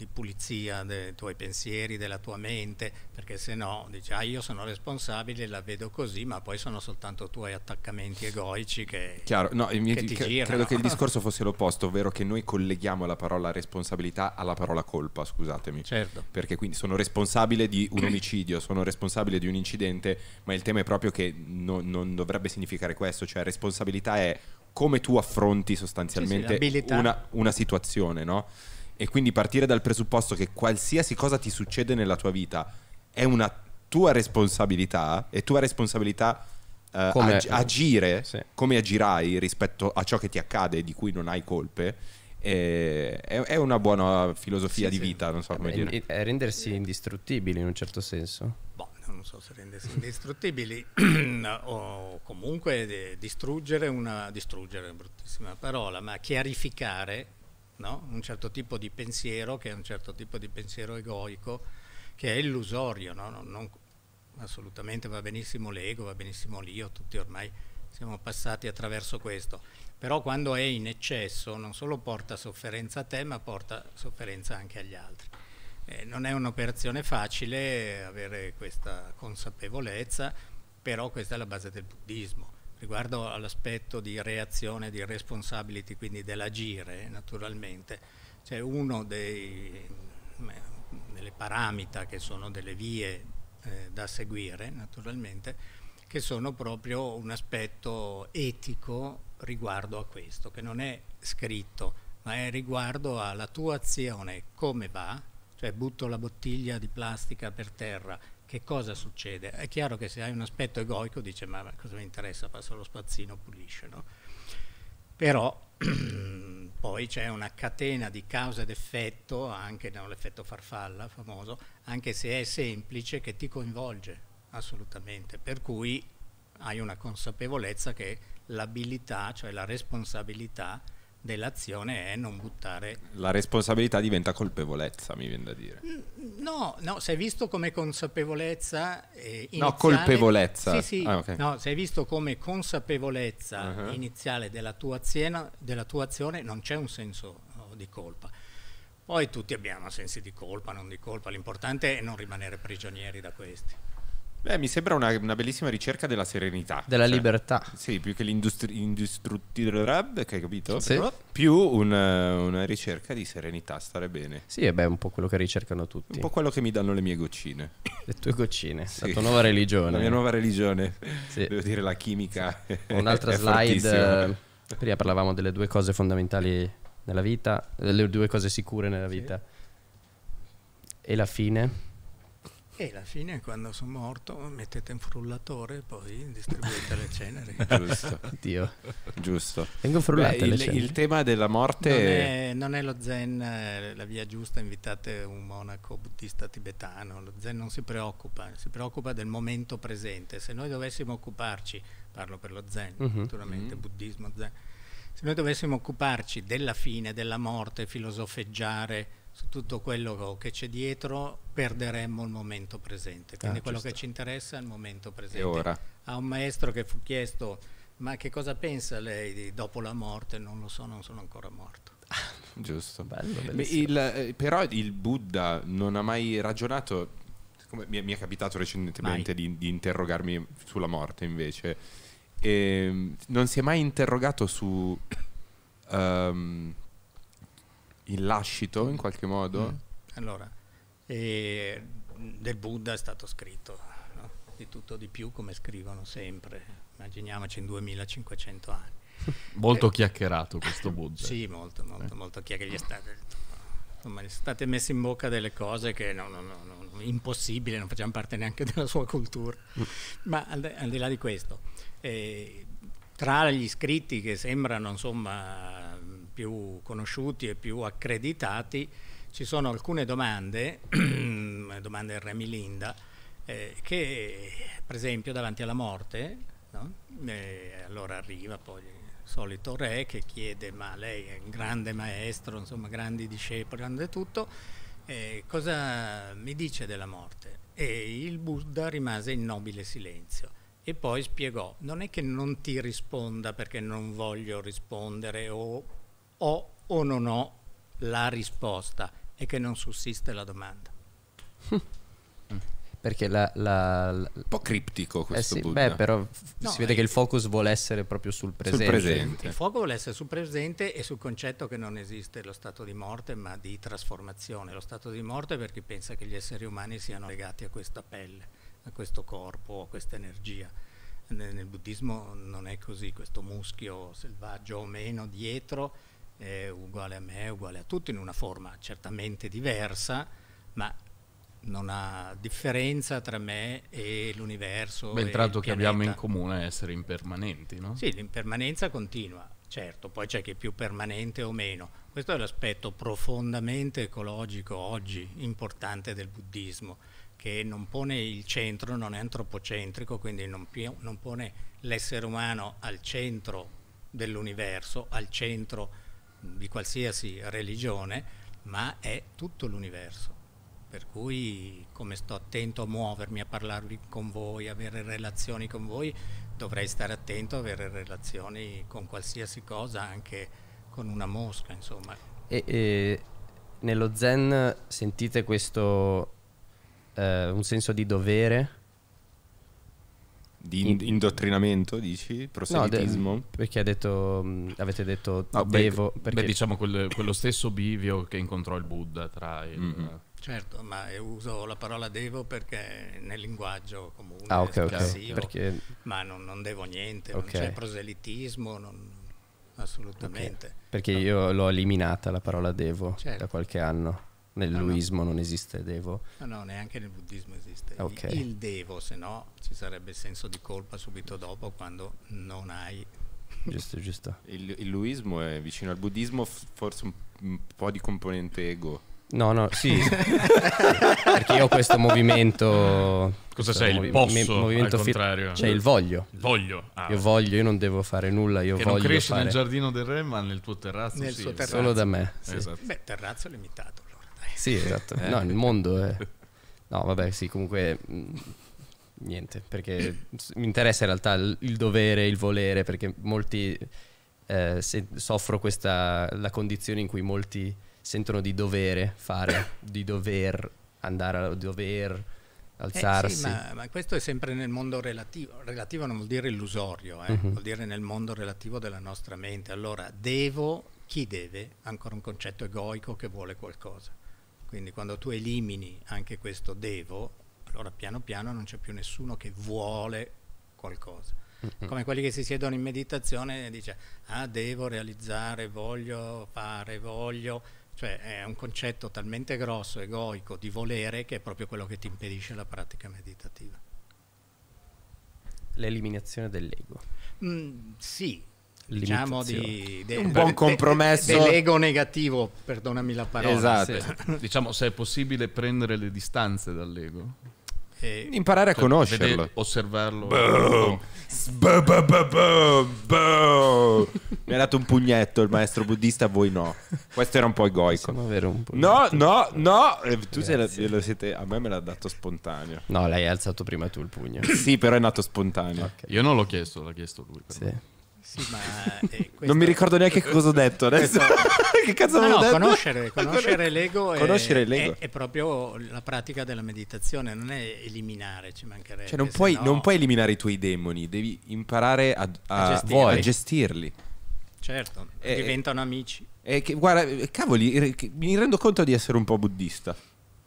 di pulizia dei tuoi pensieri, della tua mente, perché se no dici ah io sono responsabile, la vedo così, ma poi sono soltanto tuoi attaccamenti egoici che, Chiaro. No, che mio, ti cre- girano. Credo che il (laughs) discorso fosse l'opposto, ovvero che noi colleghiamo la parola responsabilità alla parola colpa, scusatemi. Certo. Perché quindi sono responsabile di un omicidio, sono responsabile di un incidente, ma il tema è proprio che no, non dovrebbe significare questo, cioè responsabilità è come tu affronti sostanzialmente sì, sì, una, una situazione, no? e quindi partire dal presupposto che qualsiasi cosa ti succede nella tua vita è una tua responsabilità e tua responsabilità eh, come, ag- agire sì. come agirai rispetto a ciò che ti accade e di cui non hai colpe eh, è, è, una buona filosofia sì, di sì. vita non so come Vabbè, eh, dire è eh, rendersi indistruttibili in un certo senso boh, non so se rendersi (laughs) indistruttibili (clears throat) o comunque distruggere una distruggere è una bruttissima parola ma chiarificare no? un certo tipo di pensiero che è un certo tipo di pensiero egoico che è illusorio, no? non, non, assolutamente va benissimo l'ego, va benissimo l'io, tutti ormai siamo passati attraverso questo, però quando è in eccesso non solo porta sofferenza a te ma porta sofferenza anche agli altri. Eh, non è un'operazione facile avere questa consapevolezza, però questa è la base del buddismo riguardo all'aspetto di reazione, di responsibility, quindi dell'agire naturalmente, c'è uno dei, delle paramita che sono delle vie eh, da seguire naturalmente, che sono proprio un aspetto etico riguardo a questo, che non è scritto, ma è riguardo alla tua azione, come va, cioè butto la bottiglia di plastica per terra, che cosa succede? È chiaro che se hai un aspetto egoico dice ma, ma cosa mi interessa, passo lo spazzino, pulisce, no? Però (clears throat) poi c'è una catena di causa ed effetto, anche no, l'effetto farfalla famoso, anche se è semplice, che ti coinvolge assolutamente, per cui hai una consapevolezza che l'abilità, cioè la responsabilità, dell'azione è non buttare. La responsabilità diventa colpevolezza, mi viene da dire. Mm, mm, no, no, se è visto come consapevolezza eh, iniziale... No, colpevolezza. Sì, sì, ah, okay. no, se è visto come consapevolezza uh -huh. iniziale della tua, aziena, della tua azione non c'è un senso oh, di colpa. Poi tutti abbiamo sensi di colpa, non di colpa, l'importante è non rimanere prigionieri da questi. Beh, mi sembra una, una, bellissima ricerca della serenità. Della cioè, libertà. Sì, più che l'indistruttirab, che hai capito? Sì. Più una, una, ricerca di serenità, stare bene. Sì, e beh, è un po' quello che ricercano tutti. Un po' quello che mi danno le mie goccine. Le tue goccine, sì. la tua nuova religione. La mia nuova religione. Sì. Devo dire la chimica. Sì. Un'altra (laughs) slide. Eh, prima parlavamo delle due cose fondamentali nella vita, delle eh, due cose sicure nella vita. E la fine e alla fine, quando sono morto, mettete un frullatore e poi distribuite le ceneri. (laughs) Giusto. Dio. Giusto. Vengo frullate Beh, il, il, tema della morte... Non è, non è, lo zen eh, la via giusta, invitate un monaco buddista tibetano. Lo zen non si preoccupa, si preoccupa del momento presente. Se noi dovessimo occuparci, parlo per lo zen, uh-huh. naturalmente, uh-huh. buddismo zen, se noi dovessimo occuparci della fine, della morte, filosofeggiare su tutto quello che c'è dietro perderemmo il momento presente. Quindi ah, quello giusto. che ci interessa è il momento presente. ora? A un maestro che fu chiesto ma che cosa pensa lei dopo la morte? Non lo so, non sono ancora morto. (laughs) giusto, bello. Il, eh, però il Buddha non ha mai ragionato, come mi, mi è capitato recentemente di, di interrogarmi sulla morte invece. E ehm, non si è mai interrogato su um, il lascito in qualche modo? Mm. Allora, eh, del Buddha è stato scritto no? di tutto di più come scrivono sempre, immaginiamoci in 2500 anni. (laughs) molto eh, chiacchierato questo Buddha. sì, molto, molto, eh. molto chiacchierato. Insomma, state messi in bocca delle cose che no, no, no, impossibili, non facciamo parte neanche della sua cultura. (laughs) Ma al, al, di là di questo, eh, tra gli scritti che sembrano insomma più conosciuti e più accreditati, ci sono alcune domande, (clears throat) domande del Re Milinda, eh, che per esempio davanti alla morte, no? eh, allora arriva poi il solito re che chiede ma lei è un grande maestro, insomma grandi discepoli, grande tutto, eh, cosa mi dice della morte? E il Buddha rimase in nobile silenzio e poi spiegò, non è che non ti risponda perché non voglio rispondere o ho o non ho la risposta e che non sussiste la domanda. (laughs) Perché la, la, la, Un po' criptico eh questo eh sì, Buddha. Beh, però no, si eh, vede eh, che il focus vuole essere proprio sul presente. sul presente. Il focus vuole essere sul presente e sul concetto che non esiste lo stato di morte, ma di trasformazione. Lo stato di morte per chi pensa che gli esseri umani siano legati a questa pelle, a questo corpo, a questa energia. Nel, nel buddismo non è così, questo muschio selvaggio o meno dietro è uguale a me, è uguale a tutti, in una forma certamente diversa, ma non ha differenza tra me e l'universo. Ben tratto che abbiamo in comune è essere impermanenti, no? Sì, l'impermanenza continua, certo, poi c'è chi è più permanente o meno. Questo è l'aspetto profondamente ecologico oggi importante del buddismo, che non pone il centro, non è antropocentrico, quindi non, più, non pone l'essere umano al centro dell'universo, al centro di qualsiasi religione, ma è tutto l'universo. Per cui come sto attento a muovermi, a parlarvi con voi, avere relazioni con voi, dovrei stare attento a avere relazioni con qualsiasi cosa, anche con una mosca, insomma. E, e nello zen sentite questo eh, un senso di dovere? Di in- indottrinamento, dici? Proselitismo? No, de- perché ha detto, mh, avete detto no, devo... Beh, perché... beh diciamo quel, quello stesso bivio che incontrò il Buddha tra il... Mm-hmm. Certo, ma uso la parola devo perché nel linguaggio comune ah, okay, okay. Perché... ma non, non, devo niente, okay. non c'è proselitismo, non... assolutamente. Perché no. io l'ho eliminata la parola devo certo. da qualche anno nel luismo ah, no. non esiste devo? No, ah, no, neanche nel buddismo esiste okay. il devo, se no ci sarebbe senso di colpa subito dopo quando non hai. (laughs) Giusto, giusto. Il, il luismo è vicino al buddismo, forse un, un po' di componente ego. No, no, sì. (laughs) Perché io ho questo movimento. Cosa sei? il posso, movimento al contrario. Cioè il voglio. Voglio. Ah, io voglio, io non devo fare nulla, io che voglio non cresce fare... nel giardino del re, ma nel tuo terrazzo nel sì. Terrazzo. Solo da me. Sì. Esatto. Beh, terrazzo limitato. Sì, esatto. Eh. No, il mondo è... No, vabbè, sì, comunque... Mm, niente, perché mi interessa in realtà il dovere, il volere, perché molti... Eh, soffro questa, la condizione in cui molti sentono di dovere fare, di dover andare, a dover alzarsi. Eh sì, ma, ma, questo è sempre nel mondo relativo, relativo non vuol dire illusorio, eh? uh mhm. -huh. vuol dire nel mondo relativo della nostra mente. Allora, devo, chi deve? Ancora un concetto egoico che vuole qualcosa. Quindi quando tu elimini anche questo devo, allora piano piano non c'è più nessuno che vuole qualcosa. Come quelli che si siedono in meditazione e dice ah devo realizzare, voglio fare, voglio, cioè è un concetto talmente grosso, egoico di volere che è proprio quello che ti impedisce la pratica meditativa. L'eliminazione dell'ego. Mm, sì, diciamo di, de, un buon compromesso dell'ego de negativo perdonami la parola esatto. Sì. (laughs) Eh, diciamo se è possibile prendere le distanze dall'ego eh, imparare cioè, a conoscerlo vedere, osservarlo mi ha dato un pugnetto il maestro buddista voi no questo era un po' egoico un no no no eh, tu se lo siete a me me l'ha dato spontaneo no l'hai alzato prima tu il pugno sì però è nato spontaneo okay. io non l'ho chiesto l'ha chiesto lui però. Sì. Sì, ma, (laughs) eh, questo... Non mi ricordo neanche eh, cosa ho detto adesso. (laughs) che cazzo no, avevo no, detto? Conoscere, (laughs) conoscere l'ego, conoscere è, l'ego. È, è, proprio la pratica della meditazione, non è eliminare, ci mancherebbe. Cioè non, puoi, no... non puoi, eliminare i tuoi demoni, devi imparare a, a, a, gestirli. a gestirli. Certo, eh, eh, diventano amici. Eh, che, guarda, eh, cavoli, mi rendo conto di essere un po' buddista.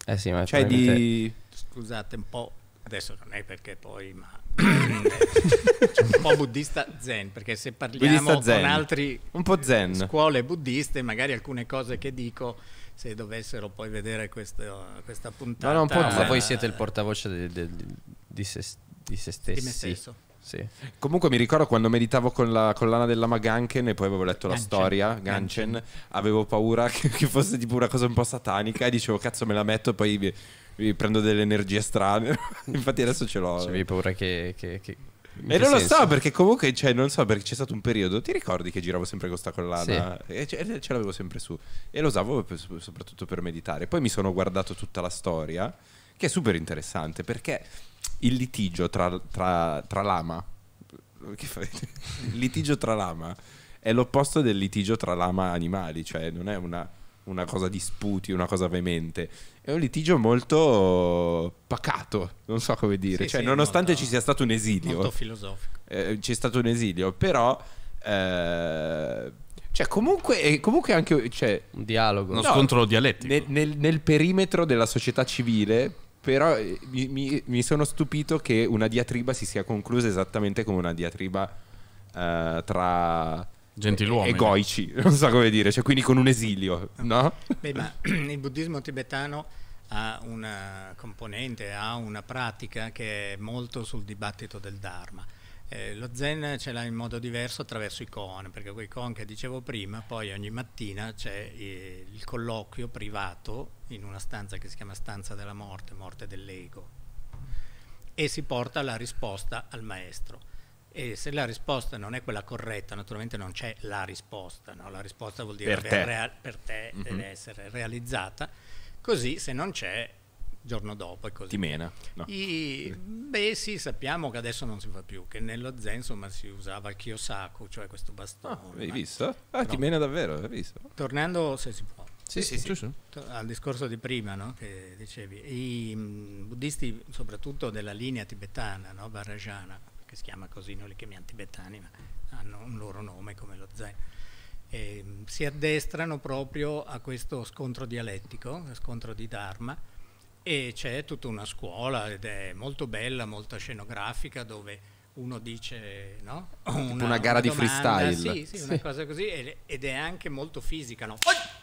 Eh sì, ma cioè di... Scusate un po', adesso non è perché poi, ma un po' (laughs) buddista zen, perché se parliamo con altri un po zen. scuole buddiste, magari alcune cose che dico se dovessero poi vedere questo, questa puntata. No, no, ah, ma voi eh. siete il portavoce de, de, de, di, se, di, se, stessi. Di me stesso. Sì. Comunque mi ricordo quando meditavo con la collana della Maganken e poi avevo letto Ganchen. la storia, Ganchen, Ganchen. avevo paura (laughs) che, che, fosse tipo una cosa un po' satanica e dicevo cazzo me la metto e poi prendo delle energie strane. (laughs) Infatti adesso ce l'ho. Cioè, eh. Avevi paura che... che, che... E non lo so perché comunque, cioè, non so perché c'è stato un periodo. Ti ricordi che giravo sempre con questa collana? Sì. E ce, l'avevo sempre su. E lo usavo per, soprattutto per meditare. Poi mi sono guardato tutta la storia, che è super interessante perché il litigio tra, tra, tra lama. Che fai? (laughs) Il litigio tra lama è l'opposto del litigio tra lama animali, cioè non è una una cosa di sputi, una cosa veemente. È un litigio molto pacato, non so come dire. Sì, cioè, sì, nonostante molto, ci sia stato un esilio. Molto filosofico. Eh, c'è stato un esilio, però... Eh, cioè, comunque, comunque anche... Cioè, un dialogo. Uno no, scontro dialettico. Nel, nel, nel perimetro della società civile, però eh, mi, mi, mi, sono stupito che una diatriba si sia conclusa esattamente come una diatriba uh, tra gentiluomini egoici, (laughs) non so come dire, cioè quindi con un esilio, no? Beh, ma (clears throat) il buddismo tibetano ha una componente, ha una pratica che è molto sul dibattito del Dharma. Eh, lo Zen ce l'ha in modo diverso attraverso i koan, perché quei koan che dicevo prima, poi ogni mattina c'è eh, il colloquio privato in una stanza che si chiama stanza della morte, morte dell'ego, e si porta la risposta al maestro e se la risposta non è quella corretta, naturalmente non c'è la risposta, no? la risposta vuol dire per te, real, per te mm-hmm. deve essere realizzata, così se non c'è giorno dopo è così. Ti mena? No. I, beh sì, sappiamo che adesso non si fa più, che nello Zen insomma, si usava il Kiyosaku, cioè questo bastone. Ah, hai visto? Ah, però, ti mena davvero, hai visto? Tornando, se si può. Sì, sì, sì, sì. Al discorso di prima, no? che dicevi, i mm, buddhisti, soprattutto della linea tibetana, no? Varajana, che si chiama così, noi li chiamiamo tibetani, ma hanno un loro nome come lo zen, e, ehm, si addestrano proprio a questo scontro dialettico, scontro di Dharma, e c'è tutta una scuola ed è molto bella, molto scenografica, dove uno dice no? una, una, gara una di freestyle. Sì, sì, sì, una cosa così, ed è anche molto fisica, no?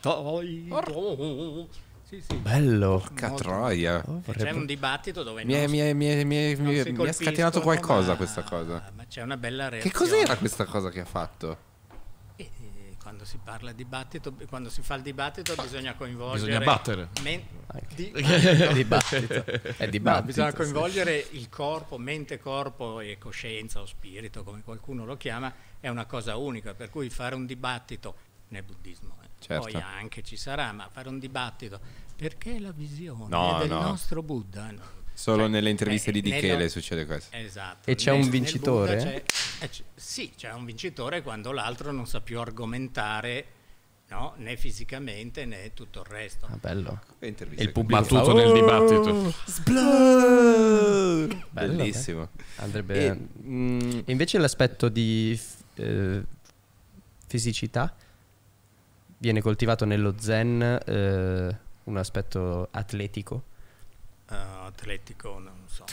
Oh, oh, oh, sì, sì. Bello. Porca Molto. troia. Oh, c'è un dibattito dove mi, è, mi, è, mi, è, mi ha scatenato qualcosa ma, questa cosa. Ma c'è una bella reazione. Che cos'era questa cosa che ha fatto? E, e, quando si parla dibattito, quando si fa il dibattito Fatti. bisogna coinvolgere... Bisogna battere. Men- di- (laughs) dibattito. È dibattito. No, bisogna coinvolgere sì. il corpo, mente, corpo e coscienza o spirito, come qualcuno lo chiama, è una cosa unica, per cui fare un dibattito nel buddismo. Eh. Certo. Poi anche ci sarà, ma fare un dibattito perché la visione no, del no. nostro Buddha. Solo cioè, nelle interviste eh, di Dichele succede questo. Esatto. E c'è nel, un vincitore? C'è, eh, c- sì, c'è un vincitore quando l'altro non sa più argomentare no? né fisicamente né tutto il resto. Ah, bello. E il pubblico battuto oh, nel dibattito. Bello, Bellissimo. Eh? Andrebbe... E, mh, mm, invece l'aspetto di f- eh, fisicità? viene coltivato nello zen eh, un aspetto atletico? Uh, atletico, non so.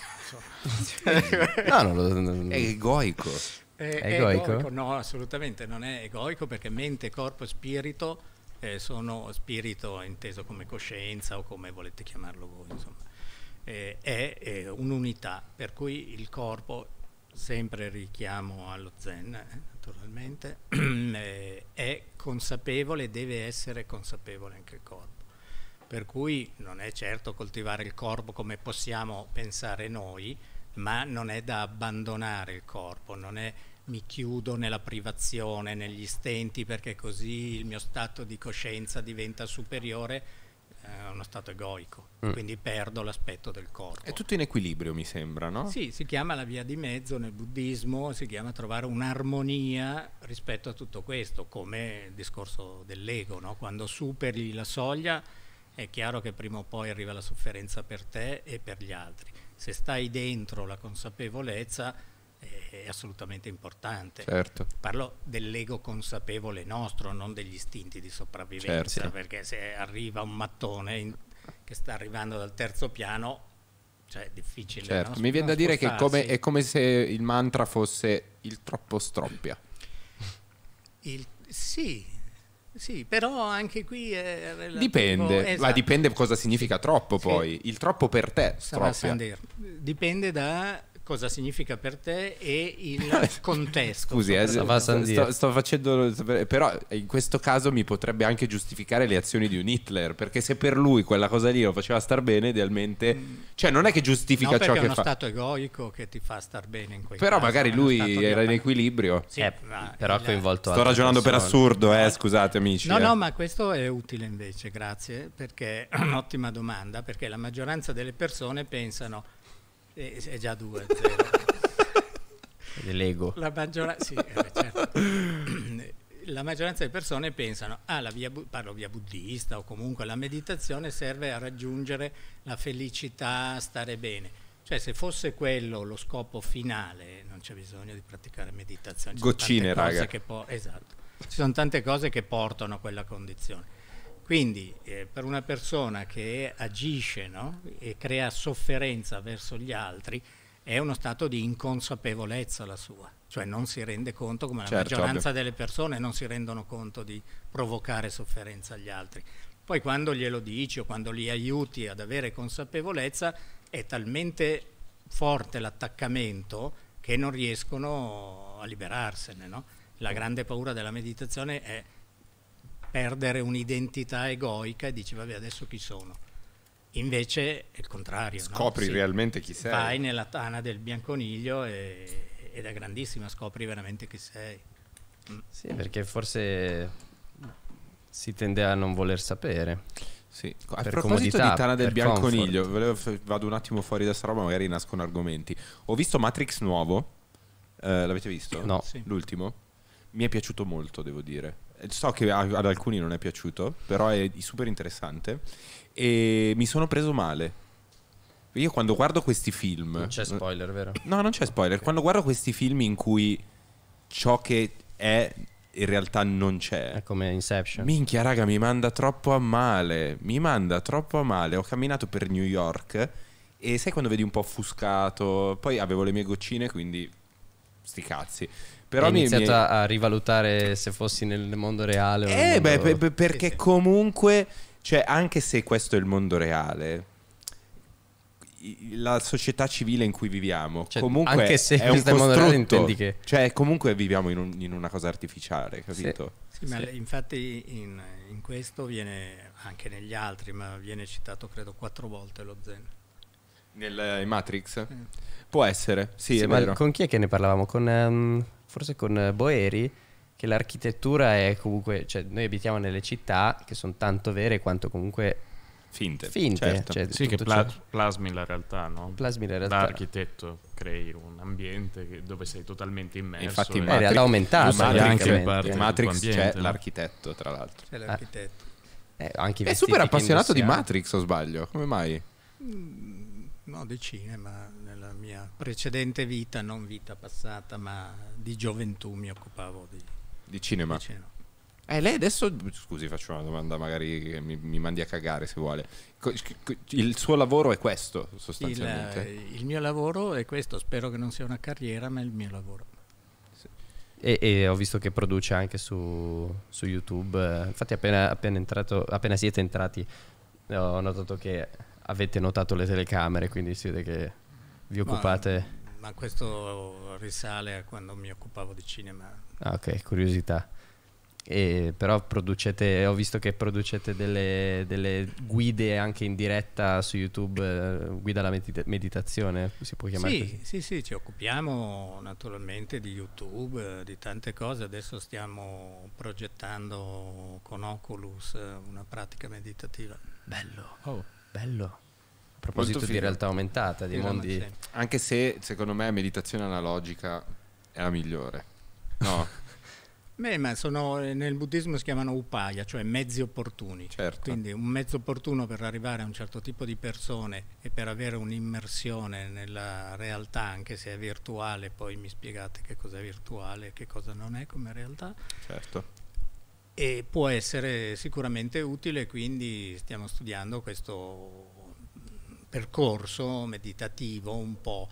Non so. (laughs) no, non lo, non... È egoico. È, è egoico? No, assolutamente non è egoico perché mente, corpo e spirito eh, sono spirito inteso come coscienza o come volete chiamarlo voi, insomma. Eh, è, è un'unità, per cui il corpo sempre richiamo allo Zen, eh, naturalmente, (clears throat) eh, è consapevole, deve essere consapevole anche il corpo. Per cui non è certo coltivare il corpo come possiamo pensare noi, ma non è da abbandonare il corpo, non è mi chiudo nella privazione, negli stenti, perché così il mio stato di coscienza diventa superiore è uno stato egoico, mm. quindi perdo l'aspetto del corpo. È tutto in equilibrio, mi sembra, no? Sì, si chiama la via di mezzo nel buddismo, si chiama trovare un'armonia rispetto a tutto questo, come il discorso dell'ego, no? Quando superi la soglia è chiaro che prima o poi arriva la sofferenza per te e per gli altri. Se stai dentro la consapevolezza è assolutamente importante. Certo. Parlo dell'ego consapevole nostro, non degli istinti di sopravvivenza, certo. perché se arriva un mattone in, che sta arrivando dal terzo piano, cioè è difficile. Certo. No? Mi viene da dire che come, è come se il mantra fosse il troppo stroppia. Il, sì, sì, però anche qui è relativo, dipende, esatto. ma dipende cosa significa troppo poi. Il troppo per te Sarà stroppia. Dipende da cosa significa per te e il (laughs) contesto. Scusi, eh, sto, sto, sto, facendo, però in questo caso mi potrebbe anche giustificare le azioni di un Hitler, perché se per lui quella cosa lì lo faceva star bene, idealmente, cioè non è che giustifica no, ciò che fa. è uno stato egoico che ti fa star bene in quel Però magari lui era in equilibrio. Sì, eh, però ha coinvolto Sto ragionando persone. per assurdo, eh, scusate amici. No, eh. no, ma questo è utile invece, grazie, perché è un'ottima domanda, perché la maggioranza delle persone pensano eh, è già 2 (laughs) L'ego. La, maggiora- sì, eh, certo. (clears throat) la maggioranza delle persone pensano, ah, la via, parlo via buddista o comunque la meditazione serve a raggiungere la felicità, stare bene. Cioè, se fosse quello lo scopo finale, non c'è bisogno di praticare meditazione. Ci Goccine, raga. Po- esatto. Ci sono tante cose che portano a quella condizione. Quindi eh, per una persona che agisce no? e crea sofferenza verso gli altri è uno stato di inconsapevolezza la sua, cioè non si rende conto come la certo, maggioranza ovvio. delle persone non si rendono conto di provocare sofferenza agli altri. Poi quando glielo dici o quando li aiuti ad avere consapevolezza è talmente forte l'attaccamento che non riescono a liberarsene. No? La mm. grande paura della meditazione è perdere un'identità egoica e dici vabbè adesso chi sono. Invece è il contrario. Scopri no? sì, realmente chi sei. Vai nella tana del bianconiglio e, ed è grandissima, scopri veramente chi sei. Mm. Sì, perché forse si tende a non voler sapere. Sì. A per proposito di Tana del Bianconiglio, comfort. vado un attimo fuori da sta roba, magari nascono argomenti. Ho visto Matrix nuovo, eh, l'avete visto? No. Sì. L'ultimo? Mi è piaciuto molto, devo dire. So che ad alcuni non è piaciuto, però è super interessante. E mi sono preso male. Io quando guardo questi film. Non c'è spoiler, vero? No, non c'è spoiler. Okay. Quando guardo questi film in cui ciò che è in realtà non c'è. È come Inception. Minchia, raga, mi manda troppo a male. Mi manda troppo a male. Ho camminato per New York e sai quando vedi un po' offuscato? Poi avevo le mie goccine, quindi sti cazzi. Però ho iniziato mi... a rivalutare se fossi nel mondo reale. O eh, mondo... beh, per, perché comunque, cioè, anche se questo è il mondo reale, la società civile in cui viviamo. Cioè, comunque anche se è un costrutto, intendi che... cioè comunque viviamo in, un, in una cosa artificiale, capito? Sì, sì, sì. infatti in, in, questo viene anche negli altri, ma viene citato credo quattro volte lo Zen. Nel eh, in Matrix? Eh. Può essere, sì, ma con chi è che ne parlavamo? Con um, forse con eh, Boeri, che l'architettura è comunque, cioè noi abitiamo nelle città che sono tanto vere quanto comunque finte. finte certo. cioè, sì, che pla- plasmi la realtà, no? Plasmi la realtà. Da architetto crei un ambiente che, dove sei totalmente immerso. Infatti, eh, in Matrix, realtà aumentata. Matrix, Matrix, Matrix c'è no? l'architetto, tra l'altro. C'è ah. l'architetto. Ah. Eh, è super appassionato di Matrix, o sbaglio? Come mai? Mm. No, di cinema nella mia precedente vita, non vita passata, ma di gioventù mi occupavo di, di cinema. Di cinema. Eh, lei adesso, scusi, faccio una domanda magari che mi, mi mandi a cagare se vuole. il suo lavoro è questo, sostanzialmente? Il, eh, il, mio lavoro è questo, spero che non sia una carriera, ma è il mio lavoro. E, e, ho visto che produce anche su, su YouTube, infatti appena, appena, entrato, appena siete entrati ho notato che avete notato le telecamere, quindi si vede che vi occupate... Ma, ma questo risale a quando mi occupavo di cinema. Ah, ok, curiosità. E però producete, ho visto che producete delle, delle, guide anche in diretta su YouTube, eh, guida alla medita meditazione, si può chiamare? Sì, così? sì, sì, ci occupiamo naturalmente di YouTube, di tante cose, adesso stiamo progettando con Oculus una pratica meditativa. Bello. Oh. Bello. A proposito di realtà aumentata, di mondi... Anche se secondo me meditazione analogica è la migliore. No. (laughs) Beh, ma sono, eh, nel buddismo si chiamano upaya, cioè mezzi opportuni. Certo. Quindi un mezzo opportuno per arrivare a un certo tipo di persone e per avere un'immersione nella realtà, anche se è virtuale, poi mi spiegate che cos'è virtuale e che cosa non è come realtà. Certo e può essere sicuramente utile, quindi stiamo studiando questo percorso meditativo un po'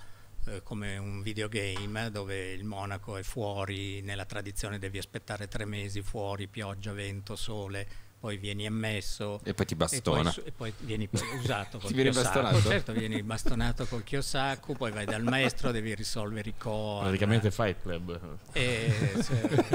eh, come un videogame dove il monaco è fuori, nella tradizione devi aspettare tre mesi fuori, pioggia, vento, sole, poi vieni ammesso e poi ti bastona e poi, e poi vieni usato col chiosacco certo vieni bastonato col chiosacco poi vai dal maestro devi risolvere i cori praticamente fight club eh, cioè.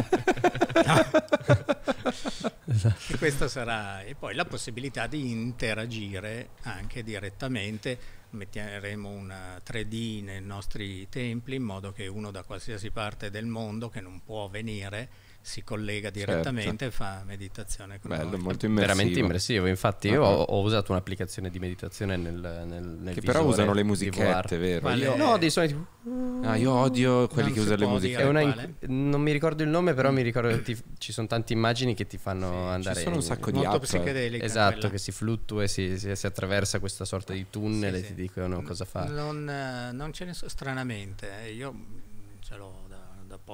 (laughs) Esatto. e, cioè, e questa sarà e poi la possibilità di interagire anche direttamente metteremo una 3D nei nostri templi in modo che uno da qualsiasi parte del mondo che non può venire si collega certo. direttamente certo. e fa meditazione con Bello, noi. molto immersivo. Veramente immersivo. Infatti, io uh-huh. ho, ho, usato un'applicazione di meditazione nel, nel, nel Che però usano le musichette, vero? Quale io, no, dei suoni Ah, io odio quelli non che usano le musichette. non mi ricordo il nome, però mi ricordo che ti, ci sono tante immagini che ti fanno sì, andare. Ci sono un sacco di app. Esatto, quella. che si fluttua e si, si, si, attraversa questa sorta di tunnel sì, e sì. ti dicono cosa fare. Non, non ce ne so, stranamente. Io ce l'ho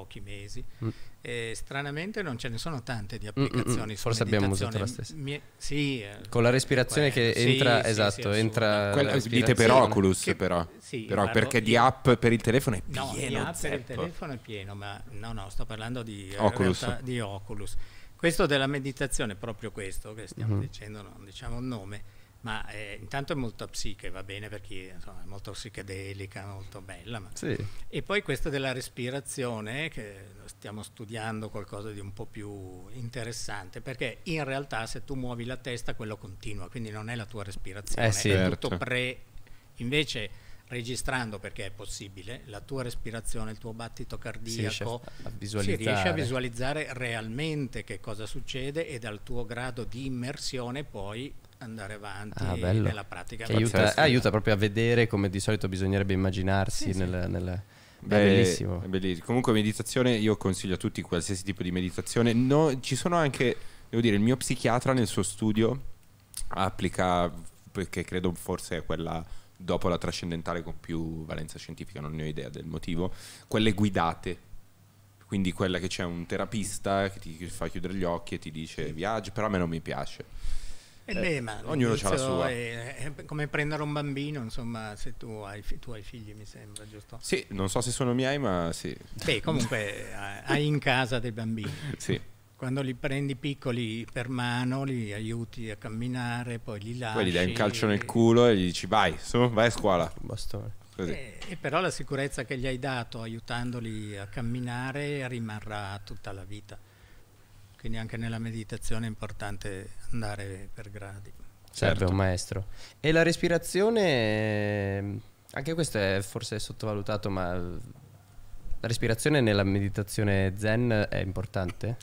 pochi mesi. Mm. E, stranamente non ce ne sono tante di mm, mm, mm. applicazioni. Mm, Forse abbiamo usato la stessa. Mie- sì, eh, con la respirazione quella, che entra, sì, esatto, sì, entra quella, dite per Oculus che, però, però parlo, perché di app per il telefono è pieno. No, di app zeppo. per il telefono è pieno, ma no, no, sto parlando di eh, Oculus. Realtà, di Oculus. Questo della meditazione, proprio questo che stiamo mm. dicendo, non diciamo un nome ma eh, intanto è molto psiche, va bene per chi insomma, è molto psichedelica, molto bella. Ma... Sì. E poi questa della respirazione, che stiamo studiando qualcosa di un po' più interessante, perché in realtà se tu muovi la testa quello continua, quindi non è la tua respirazione, eh sì, è certo. tutto pre... Invece registrando perché è possibile la tua respirazione, il tuo battito cardiaco, certo, si riesce, si riesce a visualizzare realmente che cosa succede e dal tuo grado di immersione poi andare avanti ah, nella pratica. Aiuta, eh, aiuta, proprio a vedere come di solito bisognerebbe immaginarsi sì, nel, sì. nel Beh, è bellissimo. È bellissimo. Comunque, meditazione io consiglio a tutti qualsiasi tipo di meditazione. No, ci sono anche, devo dire, il mio psichiatra nel suo studio applica, perché credo forse è quella dopo la trascendentale con più valenza scientifica, non ne ho idea del motivo, quelle guidate. Quindi quella che c'è un terapista che ti fa chiudere gli occhi e ti dice viaggi, però a me non mi piace eh beh, ma ognuno ha la sua. È, eh, è, eh, come prendere un bambino, insomma, se tu hai, tu hai, figli, mi sembra, giusto? Sì, non so se sono miei, ma sì. Beh, comunque (laughs) eh, hai in casa dei bambini. Sì. Quando li prendi piccoli per mano, li aiuti a camminare, poi li lasci. Poi gli dai un calcio nel culo e gli dici vai, su, vai a scuola. Bastone. E, e, però la sicurezza che gli hai dato aiutandoli a camminare rimarrà tutta la vita quindi anche nella meditazione è importante andare per gradi. Serve certo. un certo. maestro. E la respirazione, ehm, anche questo è forse sottovalutato, ma la respirazione nella meditazione zen è importante?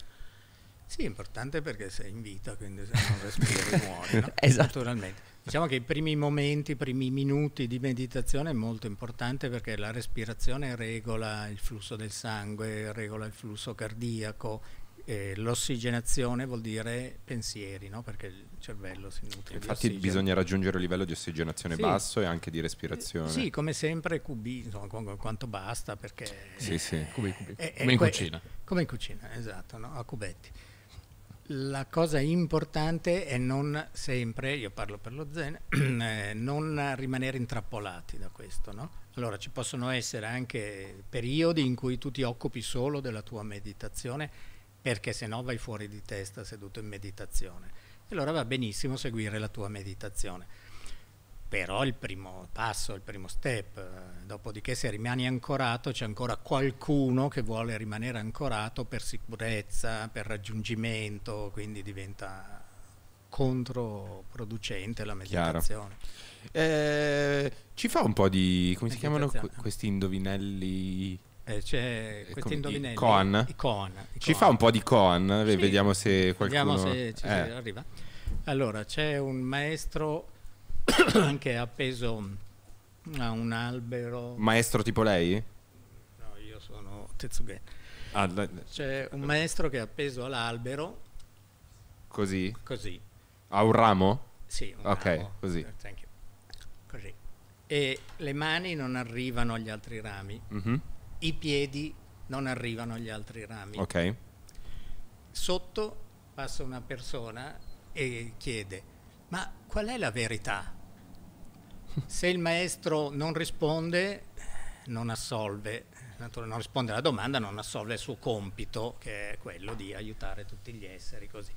Sì, è importante perché sei in vita, quindi se non respiri (laughs) muori, no? esatto. naturalmente. Diciamo che i primi momenti, i primi minuti di meditazione è molto importante perché la respirazione regola il flusso del sangue, regola il flusso cardiaco, eh, l'ossigenazione vuol dire pensieri, no? perché il cervello si nutre. Infatti bisogna raggiungere un livello di ossigenazione sì. basso e anche di respirazione. Eh, sì, come sempre QB, insomma, qu quanto basta perché... Sì, eh, sì, cubi, cubi. Eh, come in cucina. Come in cucina, esatto, no? a cubetti. La cosa importante è non sempre, io parlo per lo zen, (clears throat) eh, non rimanere intrappolati da questo. No? Allora ci possono essere anche periodi in cui tu ti occupi solo della tua meditazione perché se no vai fuori di testa seduto in meditazione. E allora va benissimo seguire la tua meditazione. Però il primo passo, il primo step, eh, dopodiché se rimani ancorato c'è ancora qualcuno che vuole rimanere ancorato per sicurezza, per raggiungimento, quindi diventa controproducente la meditazione. Eh, ci fa un po' di, come si chiamano questi indovinelli? Eh, c'è eh, questi indovinelli. Coan. I Coan. I ci Coan. fa un po' di Coan, eh, sì. vediamo se qualcuno... Vediamo se ci eh. arriva. Allora, c'è un maestro (coughs) che è appeso a un albero... Maestro tipo lei? No, io sono Tetsugen. Ah, la... C'è un maestro che è appeso all'albero... Così? Così. A un ramo? Sì, un Ok, ramo. così. Eh, così. E le mani non arrivano agli altri rami. Mm -hmm i piedi non arrivano agli altri rami. Ok. Sotto passa una persona e chiede, ma qual è la verità? Se il maestro non risponde, non assolve, non risponde alla domanda, non assolve il suo compito, che è quello di aiutare tutti gli esseri. Così.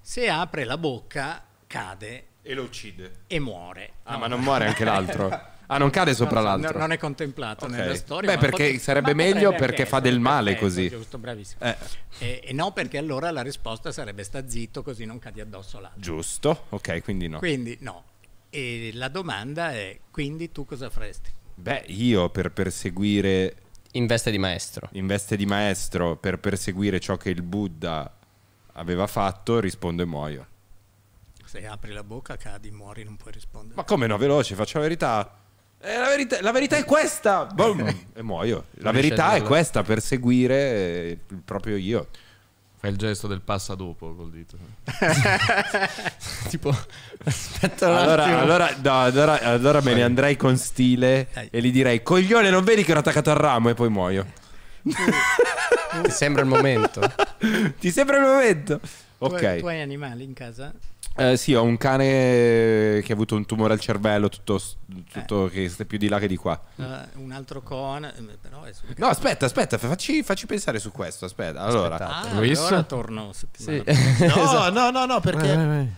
Se apre la bocca, cade e lo uccide. E muore. Ah, no. ma non muore anche l'altro. (laughs) Ah, non cade sopra non, l'altro. Non è contemplato okay. nella storia. Beh, perché potre... sarebbe meglio perché, perché fa del male perfetto, così. Giusto, bravissimo. Eh. E, e, no, perché allora la risposta sarebbe sta zitto così non cadi addosso l'altro. Giusto, ok, quindi no. Quindi no. E la domanda è, quindi tu cosa faresti? Beh, io per perseguire... In veste di maestro. In veste di maestro, per perseguire ciò che il Buddha aveva fatto, rispondo e muoio se apri la bocca cadi, muori, non puoi rispondere. Ma come no, veloce, faccio la verità. Eh, la, verità la, verità è questa! Boom! (laughs) e muoio. La verità è questa, perseguire il eh, proprio io. Fai il gesto del passa dopo col dito. (laughs) tipo, aspetta allora, allora, no, allora, allora, me ne andrei con stile e gli direi: Coglione, non vedi che ho attaccato al ramo? E poi muoio. Ti sembra il momento. (laughs) Ti sembra il momento. Ok. Tu, hai animali in casa? Eh, sì, ho un cane che ha avuto un tumore al cervello, tutto, tutto eh. che sta più di là che di qua. Uh, un altro con. Eh, però è no, aspetta, aspetta, facci, facci, pensare su questo. Aspetta, allora. Ah, Allora torno. Sì. (laughs) No, esatto. no, no, no, perché. Vai, vai.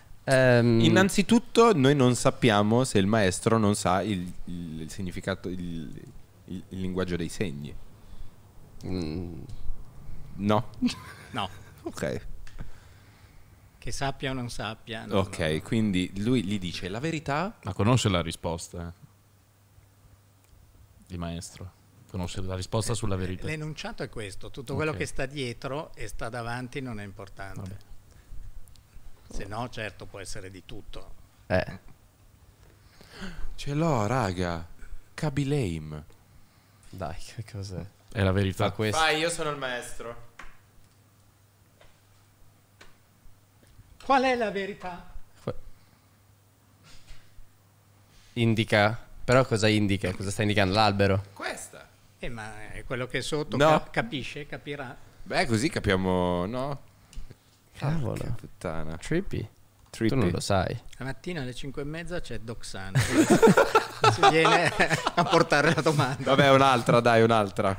Um, Innanzitutto, noi non sappiamo se il maestro non sa il, il significato, il, il, il, linguaggio dei segni. Mm. No. No. ok. Che sappia o non sappia. No, ok, no. quindi lui gli dice la verità. Ma conosce la risposta eh? il maestro? Conosce la risposta sulla verità? L'enunciato è questo, tutto quello che sta dietro e sta davanti non è importante. Vabbè. Se no, certo, può essere di tutto. Eh. Ce l'ho, raga. Kaby Dai, che cos'è? È la verità questa. Vai, io sono il maestro. Qual è la verità? Indica, però cosa indica? Cosa sta indicando? L'albero? Questa. Eh, ma è quello che è sotto no. cap capisce, capirà. Beh, così capiamo, no? Cavolo. Porca puttana. Trippy. Trippy. Tu non lo sai. La mattina alle 5 e mezza c'è Doc San. si viene a portare la domanda. Vabbè, un'altra, dai, un'altra.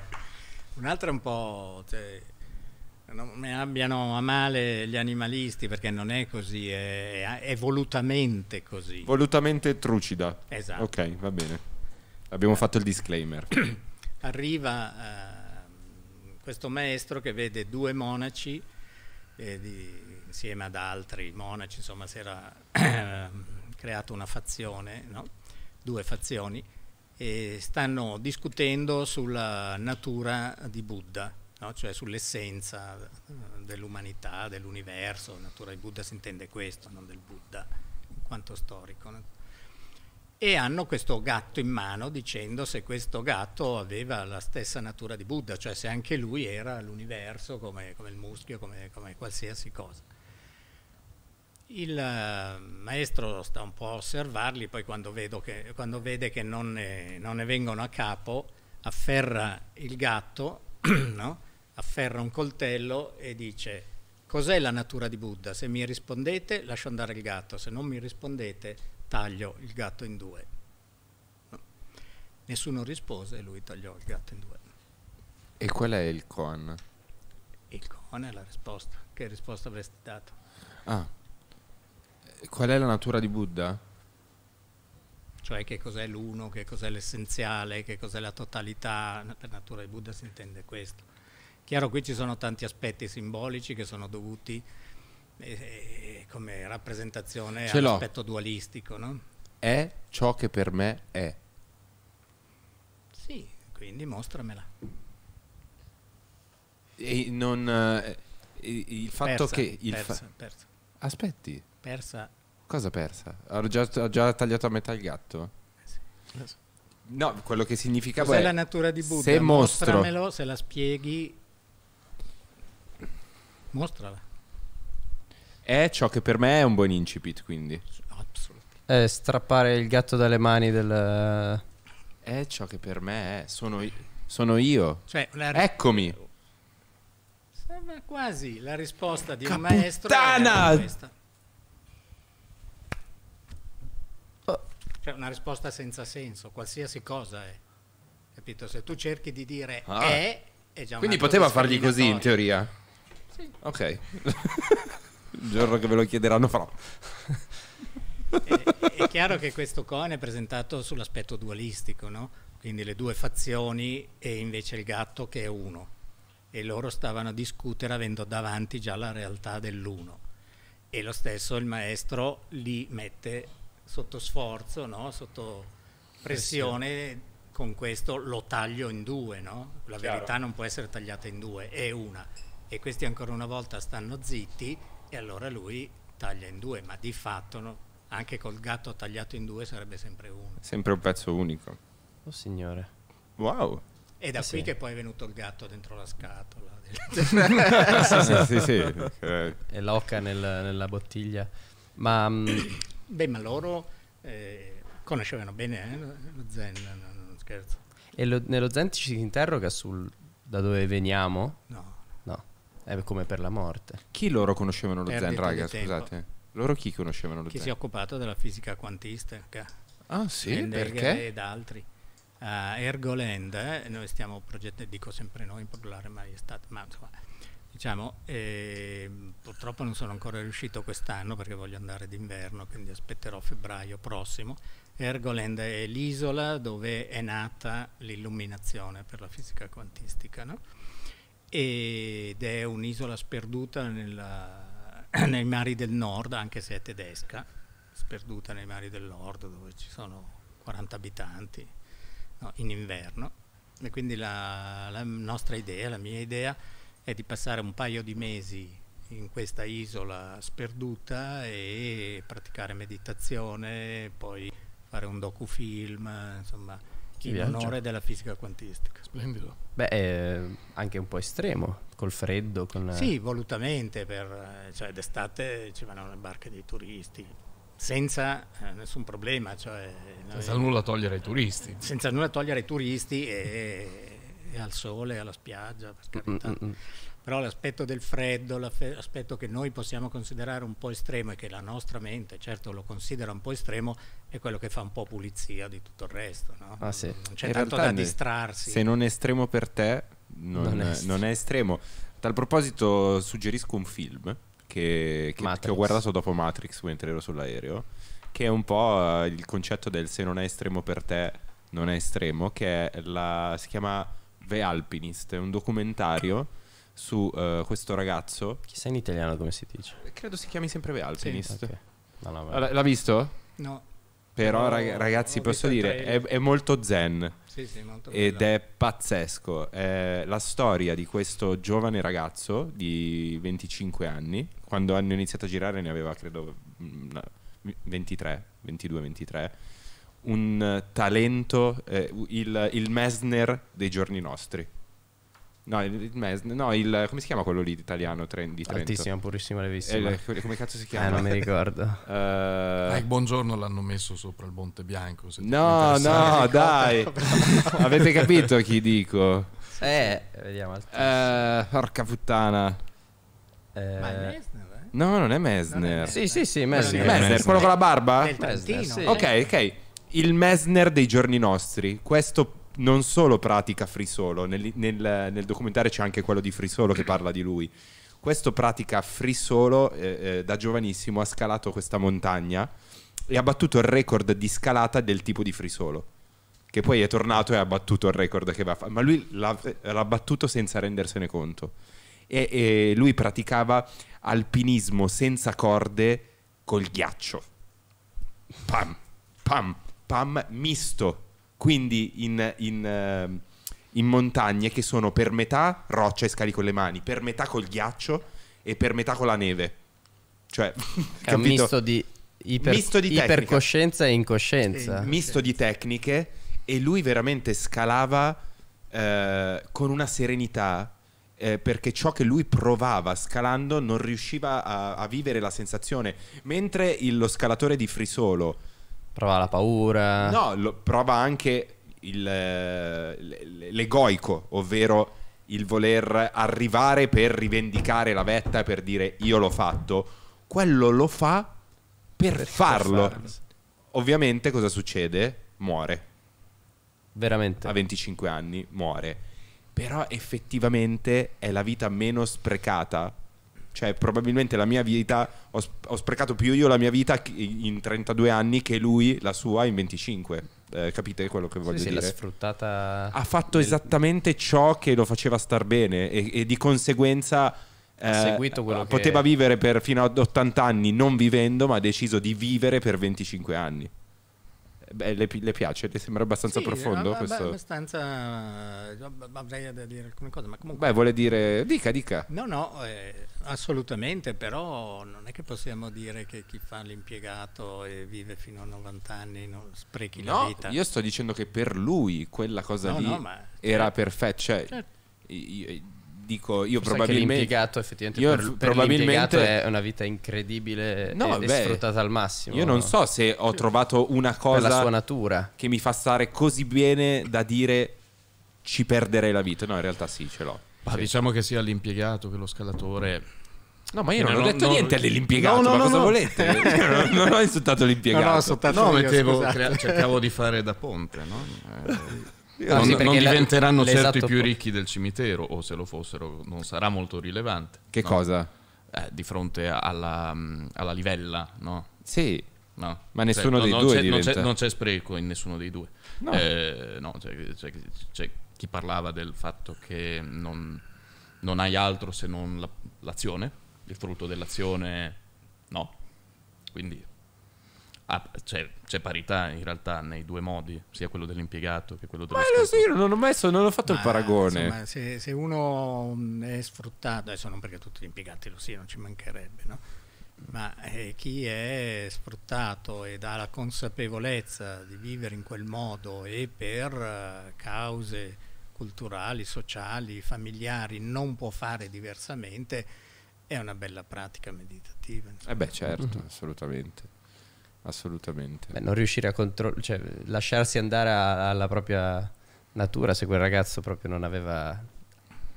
Un'altra è un po'... Cioè, non ne abbiano a male gli animalisti perché non è così, è, è volutamente così. Volutamente trucida. Esatto. Ok, va bene. Abbiamo fatto il disclaimer. (clears throat) Arriva eh, questo maestro che vede due monaci eh, di, insieme ad altri monaci, insomma si era (clears throat) creata una fazione, no? due fazioni, e stanno discutendo sulla natura di Buddha no? cioè sull'essenza eh, dell'umanità, dell'universo, natura di Buddha si intende questo, non del Buddha in quanto storico. No? E hanno questo gatto in mano dicendo se questo gatto aveva la stessa natura di Buddha, cioè se anche lui era l'universo come, come il muschio, come, come qualsiasi cosa. Il eh, maestro sta un po' a osservarli, poi quando, che, quando vede che non ne, non ne, vengono a capo, afferra il gatto (clears throat) no? afferra un coltello e dice cos'è la natura di Buddha? Se mi rispondete lascio andare il gatto, se non mi rispondete taglio il gatto in due. No. Nessuno rispose e lui tagliò il gatto in due. E qual è il Koan? Il Koan è la risposta. Che risposta avresti dato? Ah, qual è la natura di Buddha? cioè che cos'è l'uno, che cos'è l'essenziale, che cos'è la totalità, per natura di Buddha si intende questo. Chiaro qui ci sono tanti aspetti simbolici che sono dovuti eh, eh come rappresentazione all'aspetto dualistico. No? È ciò che per me è. Sì, quindi mostramela. E non, eh, il fatto persa, che... Il persa, fa persa. Aspetti. Persa. Cosa persa? Ho già, ho già tagliato a metà il gatto? Eh sì. No, quello che significa... Cos'è è la natura di Buddha? Se mostro... Mostramelo, se la spieghi Mostrala. È ciò che per me è un buon incipit, quindi. È strappare il gatto dalle mani del... È ciò che per me è. Sono, sono io. Cioè, la... Eccomi. Sembra quasi la risposta di Caputana! un maestro. Caputana! Cioè, una risposta senza senso, qualsiasi cosa è. Capito? Se tu cerchi di dire ah. è, è già una Quindi poteva fargli così in teoria. Sì. Ok. Il (laughs) giorno che ve lo chiederanno farò. è, è, chiaro che questo con è presentato sull'aspetto dualistico, no? Quindi le due fazioni e invece il gatto che è uno. E loro stavano a discutere avendo davanti già la realtà dell'uno. E lo stesso il maestro li mette sotto sforzo, no? sotto pressione, pressione, con questo lo taglio in due, no? La chiaro. verità non può essere tagliata in due, è una e questi ancora una volta stanno zitti e allora lui taglia in due, ma di fatto no, anche col gatto tagliato in due sarebbe sempre uno. Sempre un pezzo unico. Oh signore. Wow. È da eh qui che poi è venuto il gatto dentro la scatola. (laughs) sì, sì, sì, E l'occa nel, nella bottiglia. Ma... Mm, (coughs) Beh, ma loro eh, conoscevano bene eh, lo zen, non, non scherzo. E lo, nello zen ci si interroga sul da dove veniamo? No. È come per la morte. Chi loro conoscevano lo Perdita Zen, raga? Scusate. Eh. Loro chi conoscevano lo chi Zen? Chi si è occupato della fisica quantistica. Ah sì? Endegger perché? Ed altri. Uh, Ergoland, eh, noi stiamo progettando, dico sempre noi in particolare, ma è stato... Ma, insomma, diciamo, eh, purtroppo non sono ancora riuscito quest'anno perché voglio andare d'inverno, quindi aspetterò febbraio prossimo. Ergoland è l'isola dove è nata l'illuminazione per la fisica quantistica, no? ed è un'isola sperduta nella, (clears throat) nei mari del nord, anche se è tedesca, sperduta nei mari del nord dove ci sono 40 abitanti no, in inverno. E quindi la, la nostra idea, la mia idea, è di passare un paio di mesi in questa isola sperduta e praticare meditazione, poi fare un docufilm, insomma che in viaggio. onore della fisica quantistica. Splendido. Beh, eh, anche un po' estremo, col freddo. Con eh, sì, volutamente, per, eh, cioè d'estate ci vanno le barche dei turisti, senza eh, nessun problema. Cioè, senza noi, nulla togliere ai turisti. Senza nulla togliere ai turisti e, e al sole, alla spiaggia, per carità. Mm, mm, mm però l'aspetto del freddo, l'aspetto che noi possiamo considerare un po' estremo e che la nostra mente certo lo considera un po' estremo è quello che fa un po' pulizia di tutto il resto, no? ah, sì. non c'è tanto da distrarsi. Se non è estremo per te, non, non, è, non è estremo. A tal proposito suggerisco un film che, che, che ho guardato dopo Matrix mentre ero sull'aereo, che è un po' eh, il concetto del se non è estremo per te, non è estremo, che è la, si chiama The Alpinist, è un documentario su uh, questo ragazzo. Chissà in italiano come si dice? Eh, credo si chiami sempre The Alpinist. Sì, okay. no, no, ma... L'ha visto? No. Però, Però ragazzi, posso dire, è, è, molto zen. Sì, sì, molto ed è pazzesco. È la storia di questo giovane ragazzo di 25 anni, quando hanno iniziato a girare ne aveva credo 23, 22, 23 un talento, eh, il, il Mesner dei giorni nostri. No, il, mes, no il, come si chiama quello lì italiano tren, di Trento? Altissima, purissima, levissima. Eh, come cazzo si eh, chiama? Eh, non mi ricordo. uh... (laughs) Eh, ah, buongiorno l'hanno messo sopra il Monte Bianco. no, no, (laughs) dai. (laughs) Avete capito chi dico? Eh, vediamo. Eh, porca puttana. Eh. Ma è Mesner, eh? No, non è Mesner. Non sì, sì, sì, Mesner. Mesner, Mesner. quello con la barba? Mesner, sì. Ok, ok. Il Mesner dei giorni nostri. Questo non solo pratica free solo, nel, nel, nel, documentario c'è anche quello di free solo che parla di lui. Questo pratica free solo eh, eh, da giovanissimo, ha scalato questa montagna e ha battuto il record di scalata del tipo di free solo. Che poi è tornato e ha battuto il record che aveva fatto, ma lui l'ha, l'ha battuto senza rendersene conto. E, e lui praticava alpinismo senza corde col ghiaccio. Pam, pam, pam, misto quindi in, in, ehm, in montagne che sono per metà roccia e scali con le mani, per metà col ghiaccio e per metà con la neve. Cioè, (laughs) è un misto di, iper, misto di ipercoscienza e incoscienza. Eh, misto di tecniche e lui veramente scalava eh, con una serenità eh, perché ciò che lui provava scalando non riusciva a, a vivere la sensazione, mentre il, lo scalatore di Frisolo Prova la paura. No, lo, prova anche il, eh, l'egoico, ovvero il voler arrivare per rivendicare la vetta, per dire io l'ho fatto. Quello lo fa per, per farlo. farlo. Ovviamente cosa succede? Muore. Veramente. A 25 anni muore. Però effettivamente è la vita meno sprecata cioè, probabilmente la mia vita, ho, ho sprecato più io la mia vita in 32 anni che lui la sua in 25. Eh, capite quello che voglio sì, dire? L'ha sfruttata. Ha fatto del... esattamente ciò che lo faceva star bene e, e di conseguenza. ha Eh, eh poteva che... vivere per fino ad 80 anni non vivendo, ma ha deciso di vivere per 25 anni. Beh, le, le, piace? Le sembra abbastanza sì, profondo? Eh, beh, questo? Beh, abbastanza. Eh, avrei da dire alcune cose, ma comunque. Beh, vuole dire. Dica, dica. No, no, eh, assolutamente, però non è che possiamo dire che chi fa l'impiegato e vive fino a 90 anni non sprechi no, la vita. Io sto dicendo che per lui quella cosa no, lì no, ma, era certo. perfetta. Cioè, certo. Io, io, dico io Forse probabilmente l'impiegato effettivamente io per, per probabilmente è una vita incredibile no, e, beh, sfruttata al massimo io non so se ho trovato una cosa sua natura che mi fa stare così bene da dire ci perderei la vita no in realtà sì ce l'ho ma sì. diciamo che sia l'impiegato che lo scalatore No, ma io non, non ho detto non, niente all'impiegato, no, no, ma cosa no. volete? non, non, ho insultato l'impiegato. (laughs) No, no, insultato no mettevo, crea, cercavo di fare da ponte, no? Eh, (laughs) non, ah, sì, non diventeranno certo i più ricchi del cimitero, o se lo fossero non sarà molto rilevante. Che no? cosa? Eh, di fronte alla, mm, alla livella, no? Sì. No. Ma cioè, nessuno cioè, dei non due c'è, diventa... non, c'è, spreco in nessuno dei due. No, eh, no c'è, cioè, c'è, cioè, c'è, chi parlava del fatto che non, non hai altro se non la, l'azione, il frutto dell'azione, no. Quindi Ah, cioè, c'è parità in realtà nei due modi, sia quello dell'impiegato che quello dello Ma lo so, io non ho, messo, non ho fatto Ma, il paragone. Insomma, se, se, uno mm, è sfruttato, adesso non perché tutti gli impiegati lo siano, ci mancherebbe, no? Ma eh, chi è sfruttato ed ha la consapevolezza di vivere in quel modo e per uh, cause culturali, sociali, familiari non può fare diversamente, è una bella pratica meditativa. Insomma. Eh beh certo, mm -hmm. assolutamente assolutamente. Beh, non riuscire a controllare, cioè lasciarsi andare a- alla propria natura se quel ragazzo proprio non aveva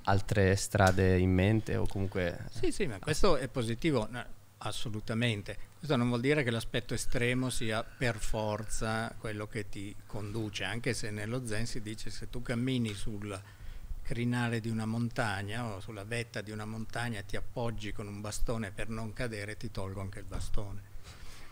altre strade in mente o comunque... Sì, sì, ma questo è positivo, no, assolutamente. Questo non vuol dire che l'aspetto estremo sia per forza quello che ti conduce, anche se nello zen si dice se tu cammini sul crinale di una montagna o sulla vetta di una montagna ti appoggi con un bastone per non cadere, ti tolgo anche il bastone.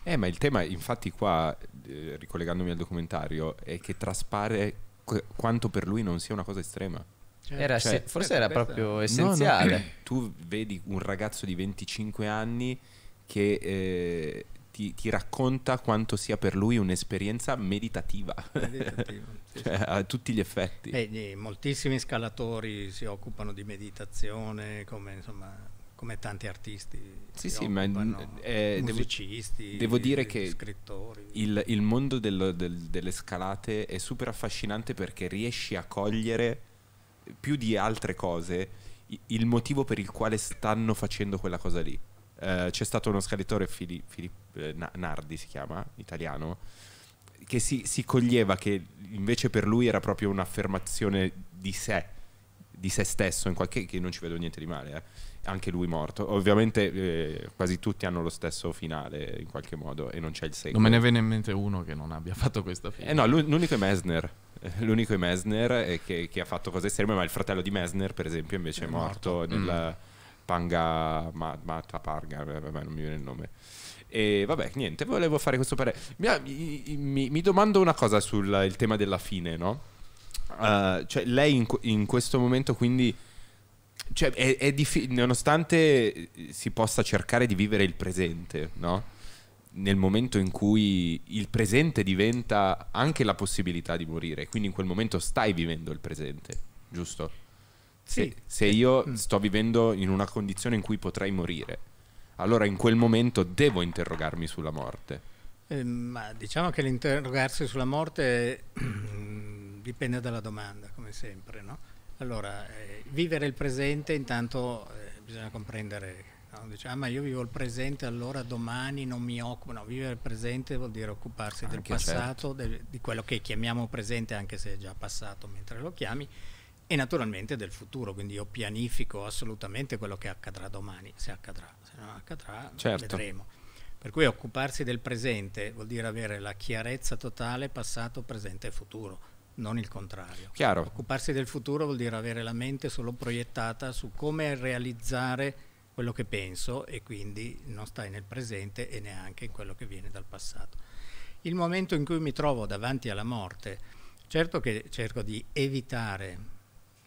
Eh, ma il tema, infatti, qua, eh, ricollegandomi al documentario, è che traspare qu- quanto per lui non sia una cosa estrema. Certo. Era cioè, se- forse era eh, proprio essenziale. No, no. (clears throat) Tu vedi un ragazzo di 25 anni che eh, ti, ti, racconta quanto sia per lui un'esperienza meditativa, meditativa (laughs) sì, cioè, sì. a tutti gli effetti. Beh, moltissimi scalatori si occupano di meditazione, come insomma come tanti artisti, sì, sì, ma, eh, eh musicisti, devo, dire che scrittori. Il, il mondo dello, del, delle scalate è super affascinante perché riesci a cogliere più di altre cose il motivo per il quale stanno facendo quella cosa lì. Eh, c'è stato uno scalatore, Fili- Filippo eh, Nardi si chiama, italiano, che si, si coglieva che invece per lui era proprio un'affermazione di sé, di se stesso, in qualche che non ci vedo niente di male. Eh anche lui morto. Ovviamente eh, quasi tutti hanno lo stesso finale in qualche modo e non c'è il seguito. Non me ne viene in mente uno che non abbia (laughs) fatto questa fine. Eh no, l'unico è Mesner. (laughs) L'unico è Mesner eh, che, che, ha fatto cose estreme, ma il fratello di Mesner, per esempio, invece è, è morto, morto, nella mm. Panga ma, Parga, vabbè, non mi viene il nome. E vabbè, niente, volevo fare questo parere. Mi, mi, mi, domando una cosa sul tema della fine, no? Uh, cioè, lei in, in questo momento quindi cioè, è, è difficile, nonostante si possa cercare di vivere il presente, no? Nel momento in cui il presente diventa anche la possibilità di morire, quindi in quel momento stai vivendo il presente, giusto? Sì. Se, se io mm. sto vivendo in una condizione in cui potrei morire, allora in quel momento devo interrogarmi sulla morte. Eh, ma diciamo che l'interrogarsi sulla morte (clears throat) dipende dalla domanda, come sempre, no? Allora, eh, vivere il presente intanto eh, bisogna comprendere, no? diciamo, ah, ma io vivo il presente allora domani non mi occupo, no, vivere il presente vuol dire occuparsi anche certo. del passato, certo. de, di quello che chiamiamo presente anche se è già passato mentre lo chiami e naturalmente del futuro, quindi io pianifico assolutamente quello che accadrà domani, se accadrà, se non accadrà certo. vedremo. Per cui occuparsi del presente vuol dire avere la chiarezza totale passato, presente e futuro non il contrario. Chiaro. Occuparsi del futuro vuol dire avere la mente solo proiettata su come realizzare quello che penso e quindi non stai nel presente e neanche in quello che viene dal passato. Il momento in cui mi trovo davanti alla morte, certo che cerco di evitare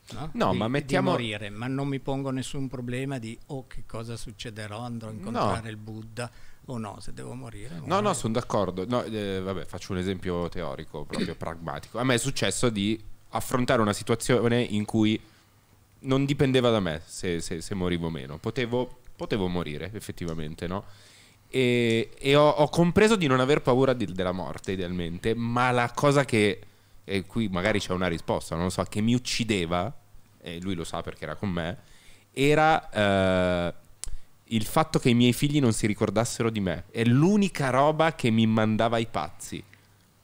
No, no di, ma mettiamo... di morire, ma non mi pongo nessun problema di oh che cosa succederò, andrò a incontrare no. il Buddha, o no, se devo morire. Muore. No, no, sono d'accordo. No, eh, vabbè, faccio un esempio teorico, proprio (clears throat) pragmatico. A me è successo di affrontare una situazione in cui non dipendeva da me se, se, se morivo o meno. Potevo, potevo, morire, effettivamente, no? E, e ho, ho, compreso di non aver paura di, della morte, idealmente, ma la cosa che, e qui magari c'è una risposta, non lo so, che mi uccideva, e lui lo sa perché era con me, era... Eh, il fatto che i miei figli non si ricordassero di me. È l'unica roba che mi mandava ai pazzi.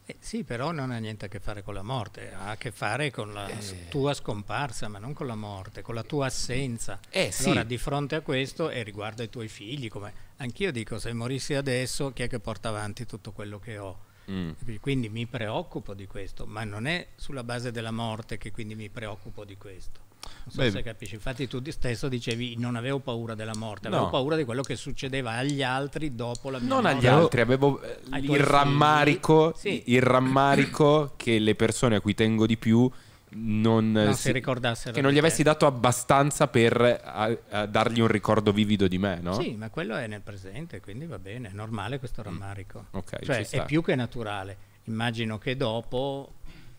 Eh, sì, però non ha niente a che fare con la morte, ha a che fare con la eh. tua scomparsa, ma non con la morte, con la tua assenza. Eh, sì. allora, di fronte a questo, e riguarda i tuoi figli, come anch'io dico, se morissi adesso, chi è che porta avanti tutto quello che ho? Mm. Quindi mi preoccupo di questo, ma non è sulla base della morte che quindi mi preoccupo di questo. Non So Beh, se capisci, infatti tu stesso dicevi non avevo paura della morte, avevo no. paura di quello che succedeva agli altri dopo la mia non morte. Non agli altri, avevo eh, il rammarico, sì. il rammarico che le persone a cui tengo di più non, non eh, si, si ricordassero che non gli avessi dato abbastanza per eh, a, a dargli un ricordo vivido di me, no? Sì, ma quello è nel presente, quindi va bene, è normale questo mm. rammarico. Mm. Okay, cioè, è più che naturale. Immagino che dopo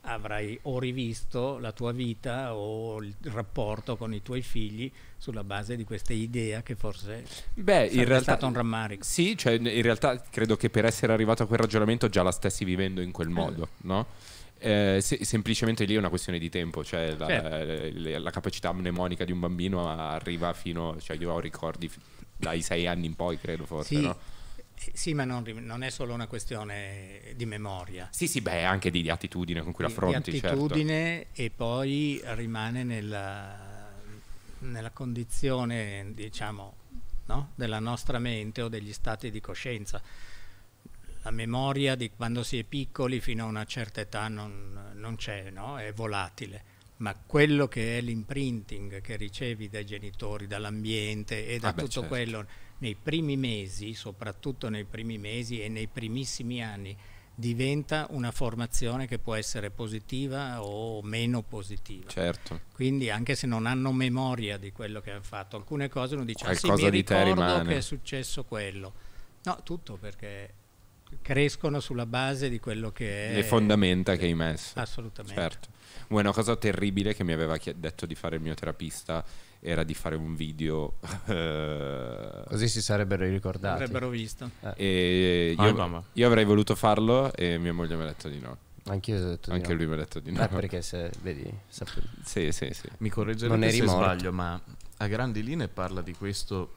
avrai o rivisto la tua vita o il rapporto con i tuoi figli sulla base di questa idea che forse Beh, in realtà, è stato un rammarico. Sì, cioè in realtà credo che per essere arrivato a quel ragionamento già la stessi vivendo in quel eh. modo, eh. no? Eh, se, semplicemente lì è una questione di tempo, cioè la, certo. la, la capacità mnemonica di un bambino arriva fino, cioè io ho ricordi dai sei anni in poi credo forse, sì. no? Sì, ma non, non, è solo una questione di memoria. Sì, sì, beh, anche di, di attitudine con cui di, l'affronti. Di certo. attitudine certo. e poi rimane nella, nella condizione, diciamo, no? della nostra mente o degli stati di coscienza. La memoria di quando si è piccoli fino a una certa età non, non c'è, no? è volatile ma quello che è l'imprinting che ricevi dai genitori, dall'ambiente e da ah beh, tutto certo. quello nei primi mesi, soprattutto nei primi mesi e nei primissimi anni, diventa una formazione che può essere positiva o meno positiva. Certo. Quindi anche se non hanno memoria di quello che hanno fatto, alcune cose uno dice, diciamo, ah, sì, mi ricordo che è successo quello. No, tutto perché crescono sulla base di quello che è... Le fondamenta che hai messo. Assolutamente. Certo. Una cosa terribile che mi aveva detto di fare il mio terapista era di fare un video. Eh, Così si sarebbero ricordati. Avrebbero visto. Eh. Ah, io, io, avrei voluto farlo e mia moglie mi ha detto di no. Anche io ho detto Anche di lui mi ha detto di eh, no. Eh, perché se vedi, sape... sì, sì, sì. Mi corregge se morto. sbaglio, ma a grandi linee parla di questo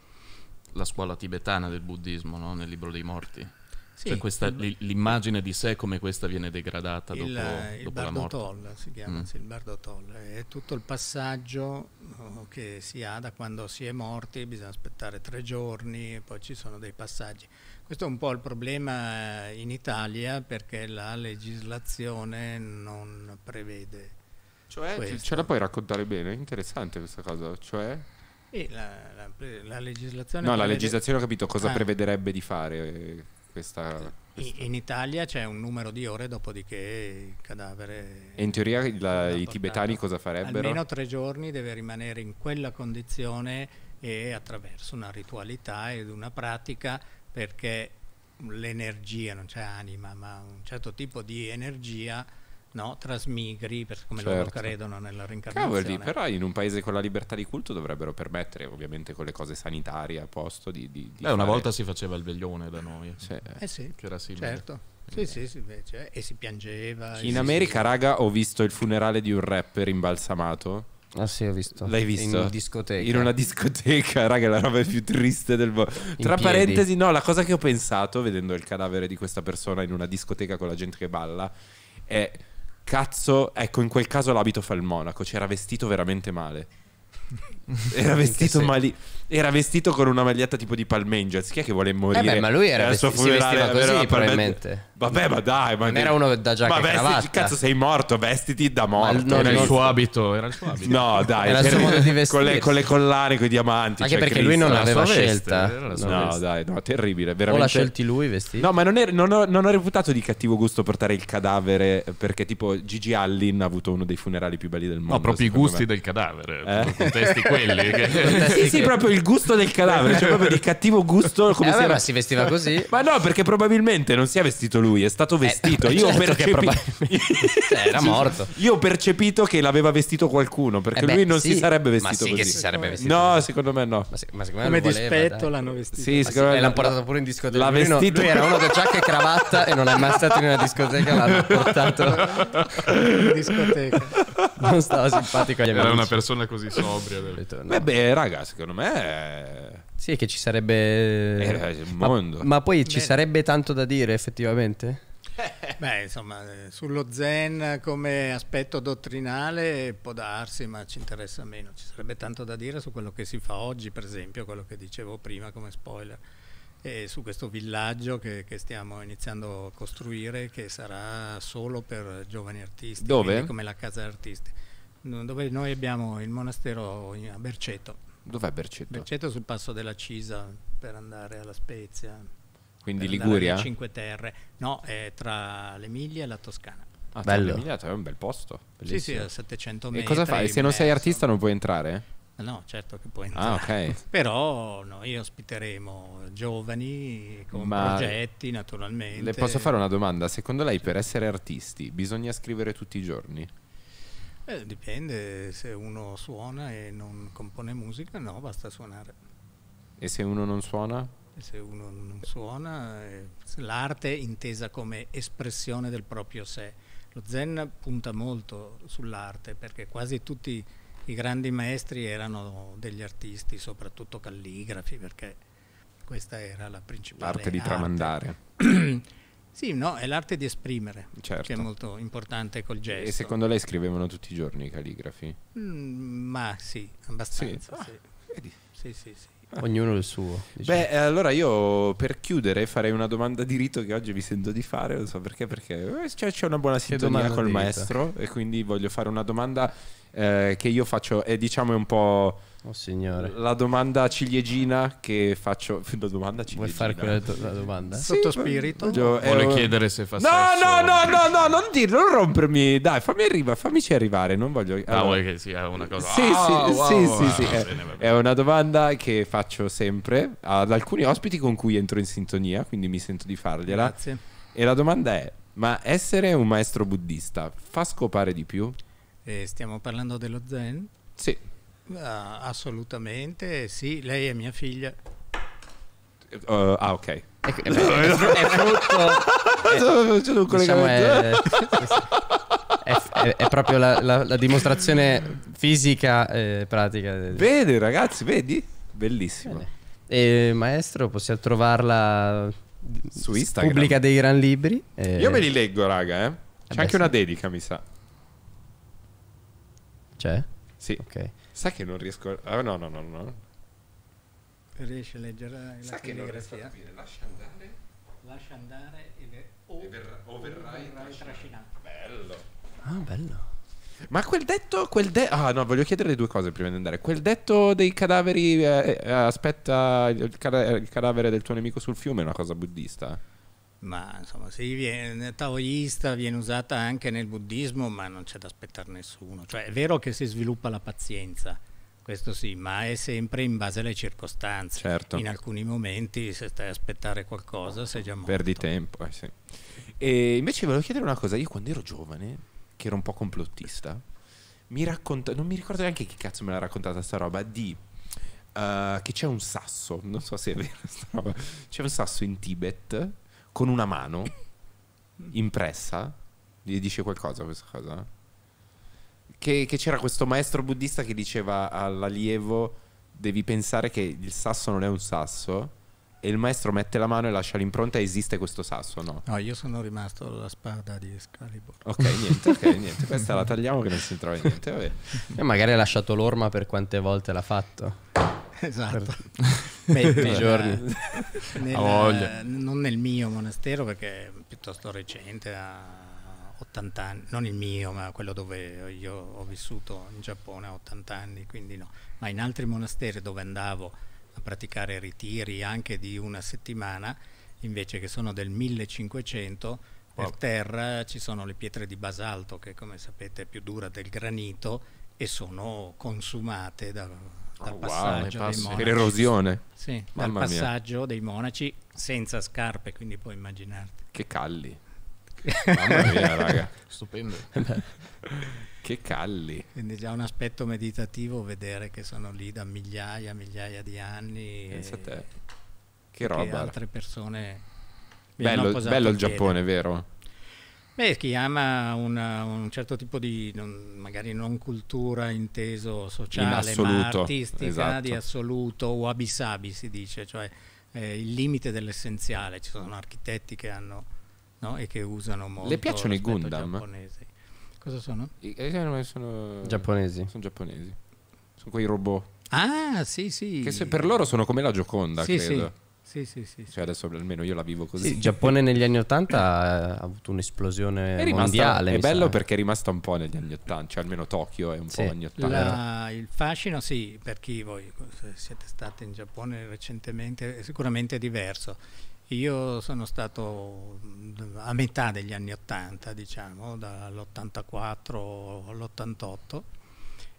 la scuola tibetana del buddismo, no? nel libro dei morti. Sì, cioè questa, il, l'immagine di sé come questa viene degradata il, dopo, il dopo la morte. Toll, si chiama, mm. sì, il Bardo Toll, è tutto il passaggio oh, che si ha da quando si è morti, bisogna aspettare tre giorni, poi ci sono dei passaggi. Questo è un po' il problema eh, in Italia perché la legislazione non prevede. Cioè, ce la puoi raccontare bene? È interessante questa cosa. Cioè, la, la, la, legislazione. No, prevede... la legislazione ho capito cosa ah. prevederebbe di fare eh, questa, questa... In Italia c'è un numero di ore, dopodiché il cadavere... E in teoria la, i tibetani cosa farebbero? Almeno tre giorni deve rimanere in quella condizione e attraverso una ritualità ed una pratica perché l'energia, non c'è anima, ma un certo tipo di energia no, trasmigri, per come certo. loro credono nella reincarnazione. Cavoli, però in un paese con la libertà di culto dovrebbero permettere, ovviamente con le cose sanitarie a posto, di... di, di Beh, fare... una volta si faceva il veglione da noi, cioè, eh sì, che era simile. Certo. Sì, sì, sì, invece, cioè, e si piangeva. In America, raga, ho visto il funerale di un rapper imbalsamato. Ah sì, ho visto. L'hai visto? In discoteca. In una discoteca, (laughs) raga, la roba più triste del mondo. Tra piedi. parentesi, no, la cosa che ho pensato vedendo il cadavere di questa persona in una discoteca con la gente che balla è Cazzo, ecco, in quel caso l'abito fa il monaco, c'era vestito veramente male. (laughs) Era vestito male era vestito con una maglietta tipo di Palmangers. Chi è che vuole morire? Eh beh, ma lui era, eh, era vesti- funerale, così, probabilmente. Vabbè, ma dai, ma era uno da giacca ma vesti- cravatta. cazzo, sei morto, vestiti da morto. Ma era il suo abito, era il suo abito. No, dai, era il suo modo di vestire. Con, con le, collane, con i diamanti. Anche cioè, perché Cristo, lui non aveva scelta. No, veste. dai, no, terribile, veramente. O l'ha scelti lui vestito. No, ma non, è, non, ho, non ho reputato di cattivo gusto portare il cadavere perché tipo Gigi Allin ha avuto uno dei funerali più belli del mondo. No, proprio i gusti me. del cadavere. Eh? Contesti quelli. (laughs) Sì, sì, proprio il gusto del cadavere, cioè proprio il cattivo gusto. Eh, come eh, vabbè, ma si vestiva così? Ma no, perché probabilmente non si è vestito lui, è stato eh, vestito. Eh, (laughs) io certo percepito... probabilmente... cioè, era morto. Io ho percepito che l'aveva vestito qualcuno, perché eh beh, lui non sì. si sarebbe vestito ma sì così. sarebbe vestito no, così. secondo me no. Ma, se, ma secondo me come dispetto l'hanno vestito. Sì, secondo sì, me l'hanno portato pure in discoteca. L'ha vestito. Lui, era uno che giacca e cravatta e non è mai stato in una discoteca, l'hanno portato (laughs) in discoteca non stava simpatico agli Era amici. una persona così sobria. Detto, no. Beh, raga, secondo me... È... Sì, che ci sarebbe... Era eh, il mondo. Ma, ma poi Bene. ci sarebbe tanto da dire, effettivamente? (laughs) Beh, insomma, eh, sullo zen come aspetto dottrinale può darsi, ma ci interessa meno. Ci sarebbe tanto da dire su quello che si fa oggi, per esempio, quello che dicevo prima come spoiler e su questo villaggio che, che, stiamo iniziando a costruire che sarà solo per giovani artisti dove? come la casa artisti dove noi abbiamo il monastero a Berceto dov'è Berceto? Berceto sul passo della Cisa per andare alla Spezia quindi Liguria? Cinque Terre no, è tra l'Emilia e la Toscana ah, bello. è un bel posto bellissimo. sì sì, a 700 metri e cosa fai? se non sei artista non puoi entrare? No, certo che puoi ah, entrare. Ah, okay. (laughs) Però noi ospiteremo giovani con Ma progetti, naturalmente. Le posso fare una domanda? Secondo lei per essere artisti bisogna scrivere tutti i giorni? Eh, dipende, se uno suona e non compone musica, no, basta suonare. E se uno non suona? se uno non suona, eh, l'arte è intesa come espressione del proprio sé. Lo zen punta molto sull'arte perché quasi tutti i grandi maestri erano degli artisti, soprattutto calligrafi, perché questa era la principale L'arte di arte. tramandare. (clears throat) sì, no, è l'arte di esprimere, certo. che è molto importante col gesto. E secondo lei scrivevano tutti i giorni i calligrafi? Mm, ma sì, abbastanza. Ah, sì. Ah, sì, sì, sì. Ah. Ognuno il suo. Diciamo. Beh, eh, allora io per chiudere farei una domanda di rito che oggi mi sento di fare, non so perché, perché eh, c'è, una buona sintonia col maestro e quindi voglio fare una domanda eh, che io faccio, diciamo è diciamo un po'... Oh, signore. La domanda ciliegina che faccio. (laughs) La domanda ciliegina. Vuoi fare quella do- domanda? Sì, Sotto spirito. Voglio, Vuole eh, chiedere se fa no, No, no, no, no, non dirlo, non rompermi. Dai, fammi arrivare, fammici arrivare. Non voglio. Ah, allora. Ah, vuoi che sia una cosa. Sì, oh, sì, wow, sì, wow, sì, wow, sì, sì. È, è, una domanda che faccio sempre ad alcuni ospiti con cui entro in sintonia, quindi mi sento di fargliela. Grazie. E la domanda è: ma essere un maestro buddista fa scopare di più? Eh, stiamo parlando dello Zen? Sì. Uh, assolutamente, sì, lei è mia figlia. Uh, ah, ok. È, (laughs) è, è, è frutto... C'è (laughs) È, diciamo, (laughs) è, è, proprio la, la, la dimostrazione fisica e pratica. Vedi ragazzi, vedi? Bellissimo. E, maestro, possiamo trovarla su Instagram. Pubblica dei gran libri. E... Io me li eh, leggo, raga. Eh. C'è Vabbè, anche sì. una dedica, mi sa. C'è? Sì. Ok. Sai che non riesco a... Oh, no, no, no, no. Riesci a leggere la Sai che non riesco a capire. Lascia andare. Lascia andare e, ver- o, e verra- verrai, trascinato. Bello. Ah, bello. Ma quel detto, quel de- ah no, voglio chiedere due cose prima di andare. Quel detto dei cadaveri eh, eh aspetta il, cada- il cadavere del tuo nemico sul fiume è una cosa buddista? ma insomma sì, viene, taoista viene usata anche nel buddismo ma non c'è da aspettare nessuno cioè è vero che si sviluppa la pazienza questo sì, ma è sempre in base alle circostanze. Certo. In alcuni momenti, se stai a aspettare qualcosa, sei già morto. Perdi tempo, eh sì. E invece volevo chiedere una cosa, io quando ero giovane, che ero un po' complottista, mi racconta, non mi ricordo neanche chi cazzo me l'ha raccontata sta roba, di uh, che c'è un sasso, non so se è vero, sta roba, c'è un sasso in Tibet con una mano impressa, gli dice qualcosa questa cosa? Che, che c'era questo maestro buddista che diceva all'allievo devi pensare che il sasso non è un sasso, e il maestro mette la mano e lascia l'impronta e esiste questo sasso no? no io sono rimasto la spada di Excalibur ok niente ok niente questa la tagliamo che non si trova niente vabbè. e eh, magari ha lasciato l'orma per quante volte l'ha fatto esatto per... (laughs) giorni nel, non nel mio monastero perché è piuttosto recente a 80 anni non il mio ma quello dove io ho vissuto in Giappone a 80 anni quindi no ma in altri monasteri dove andavo a praticare ritiri anche di una settimana, invece che sono del 1500, per terra ci sono le pietre di basalto che come sapete è più dura del granito e sono consumate da, dal oh, passaggio wow, dei monaci. Per erosione? Sì, Mamma dal passaggio mia. dei monaci senza scarpe, quindi puoi immaginarti. Che calli. (laughs) Mamma mia, raga. Stupendo. (laughs) Che calli. Quindi già un aspetto meditativo vedere che sono lì da migliaia, e migliaia di anni. Pensa a te. Che roba. Che altre persone... Bello, bello il, Giappone, vero? Beh, chi ama una, un certo tipo di, non, magari non cultura inteso sociale, assoluto, ma artistica esatto. di assoluto, o abisabi si dice, cioè eh, il limite dell'essenziale. Ci sono architetti che hanno no? e che usano molto. Le piacciono i Gundam? Giapponese. Cosa sono? I Eisenman eh, sono giapponesi. Sono giapponesi. Sono quei robot. Ah, sì, sì. Che per loro sono come la Gioconda, sì, credo. Sì. sì. Sì, sì, Cioè adesso almeno io la vivo così. il Giappone negli anni 80 ha avuto un'esplosione è rimasta, mondiale. È bello sa. perché è rimasta un po' negli anni 80, cioè almeno Tokyo è un po' anni 80. La, il fascino, sì, per chi voi siete stati in Giappone recentemente, è sicuramente diverso io sono stato mm, a metà degli anni 80, diciamo, dall'84 all'88,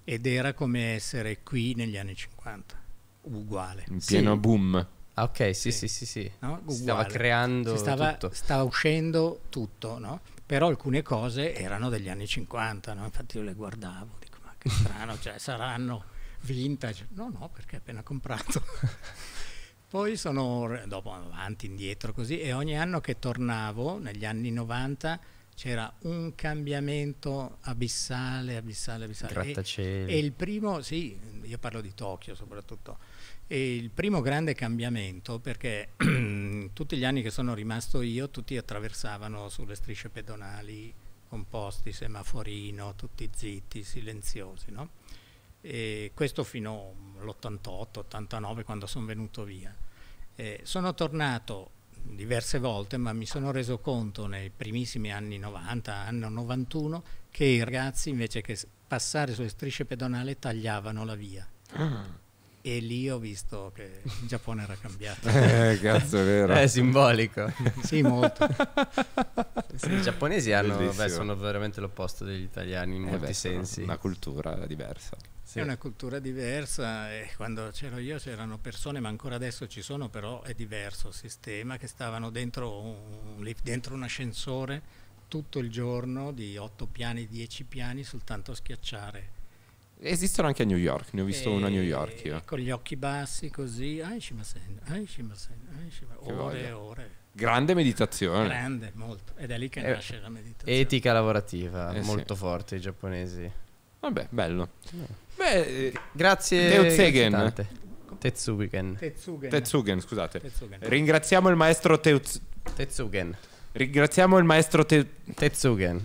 ed era come essere qui negli anni 50, uguale. In pieno sì. boom. Ah, ok, sì, sì, sì, sì. sì. No? Si stava creando si stava, tutto. Stava uscendo tutto, no? Però alcune cose erano degli anni 50, no? Infatti io le guardavo, dico, ma che strano, cioè saranno vintage. No, no, perché appena comprato. (laughs) Poi sono dopo avanti, indietro così e ogni anno che tornavo, negli anni 90, c'era un cambiamento abissale, abissale, abissale. Grattacieli. E, e il primo, sì, io parlo di Tokyo soprattutto, e il primo grande cambiamento, perché (clears throat) tutti gli anni che sono rimasto io, tutti attraversavano sulle strisce pedonali composti, semaforino, tutti zitti, silenziosi, no? e questo fino all'88-89 quando sono venuto via. Eh, sono tornato diverse volte ma mi sono reso conto nei primissimi anni 90, anno 91 che i ragazzi invece che passare sulle strisce pedonali tagliavano la via. Ah. E lì ho visto che il Giappone era cambiato. (laughs) eh, cazzo, è vero. Eh, è simbolico. sì, molto. Sì, I giapponesi hanno, beh, sono veramente l'opposto degli italiani in eh molti beh, sensi. Una cultura diversa. Sì. È una cultura diversa e eh, quando c'ero io c'erano persone, ma ancora adesso ci sono, però è diverso il sistema, che stavano dentro un, dentro un ascensore tutto il giorno di 8 piani, 10 piani, soltanto a schiacciare. Esistono anche a New York, ne ho visto e una a New York eh, io. Con gli occhi bassi così, Aishimasen, Aishimasen, Aishimasen, ore e ore. Grande meditazione. Grande, molto. Ed è lì che eh, nasce la meditazione. Etica lavorativa, eh molto sì. forte i giapponesi. Vabbè, bello. Eh. Beh, grazie. Teutzegen. Tetsugen. Tetsugen. scusate. Tetsugen. Ringraziamo il maestro Teuz... Tetsugen. Ringraziamo il maestro Te... Tetsugen.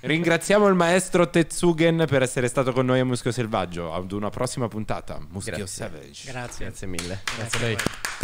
Ringraziamo il maestro Tetsugen per essere stato con noi a Muschio Selvaggio. Ad una prossima puntata. Muschio Grazie. Savage. Grazie. Grazie mille. Grazie, Grazie a voi.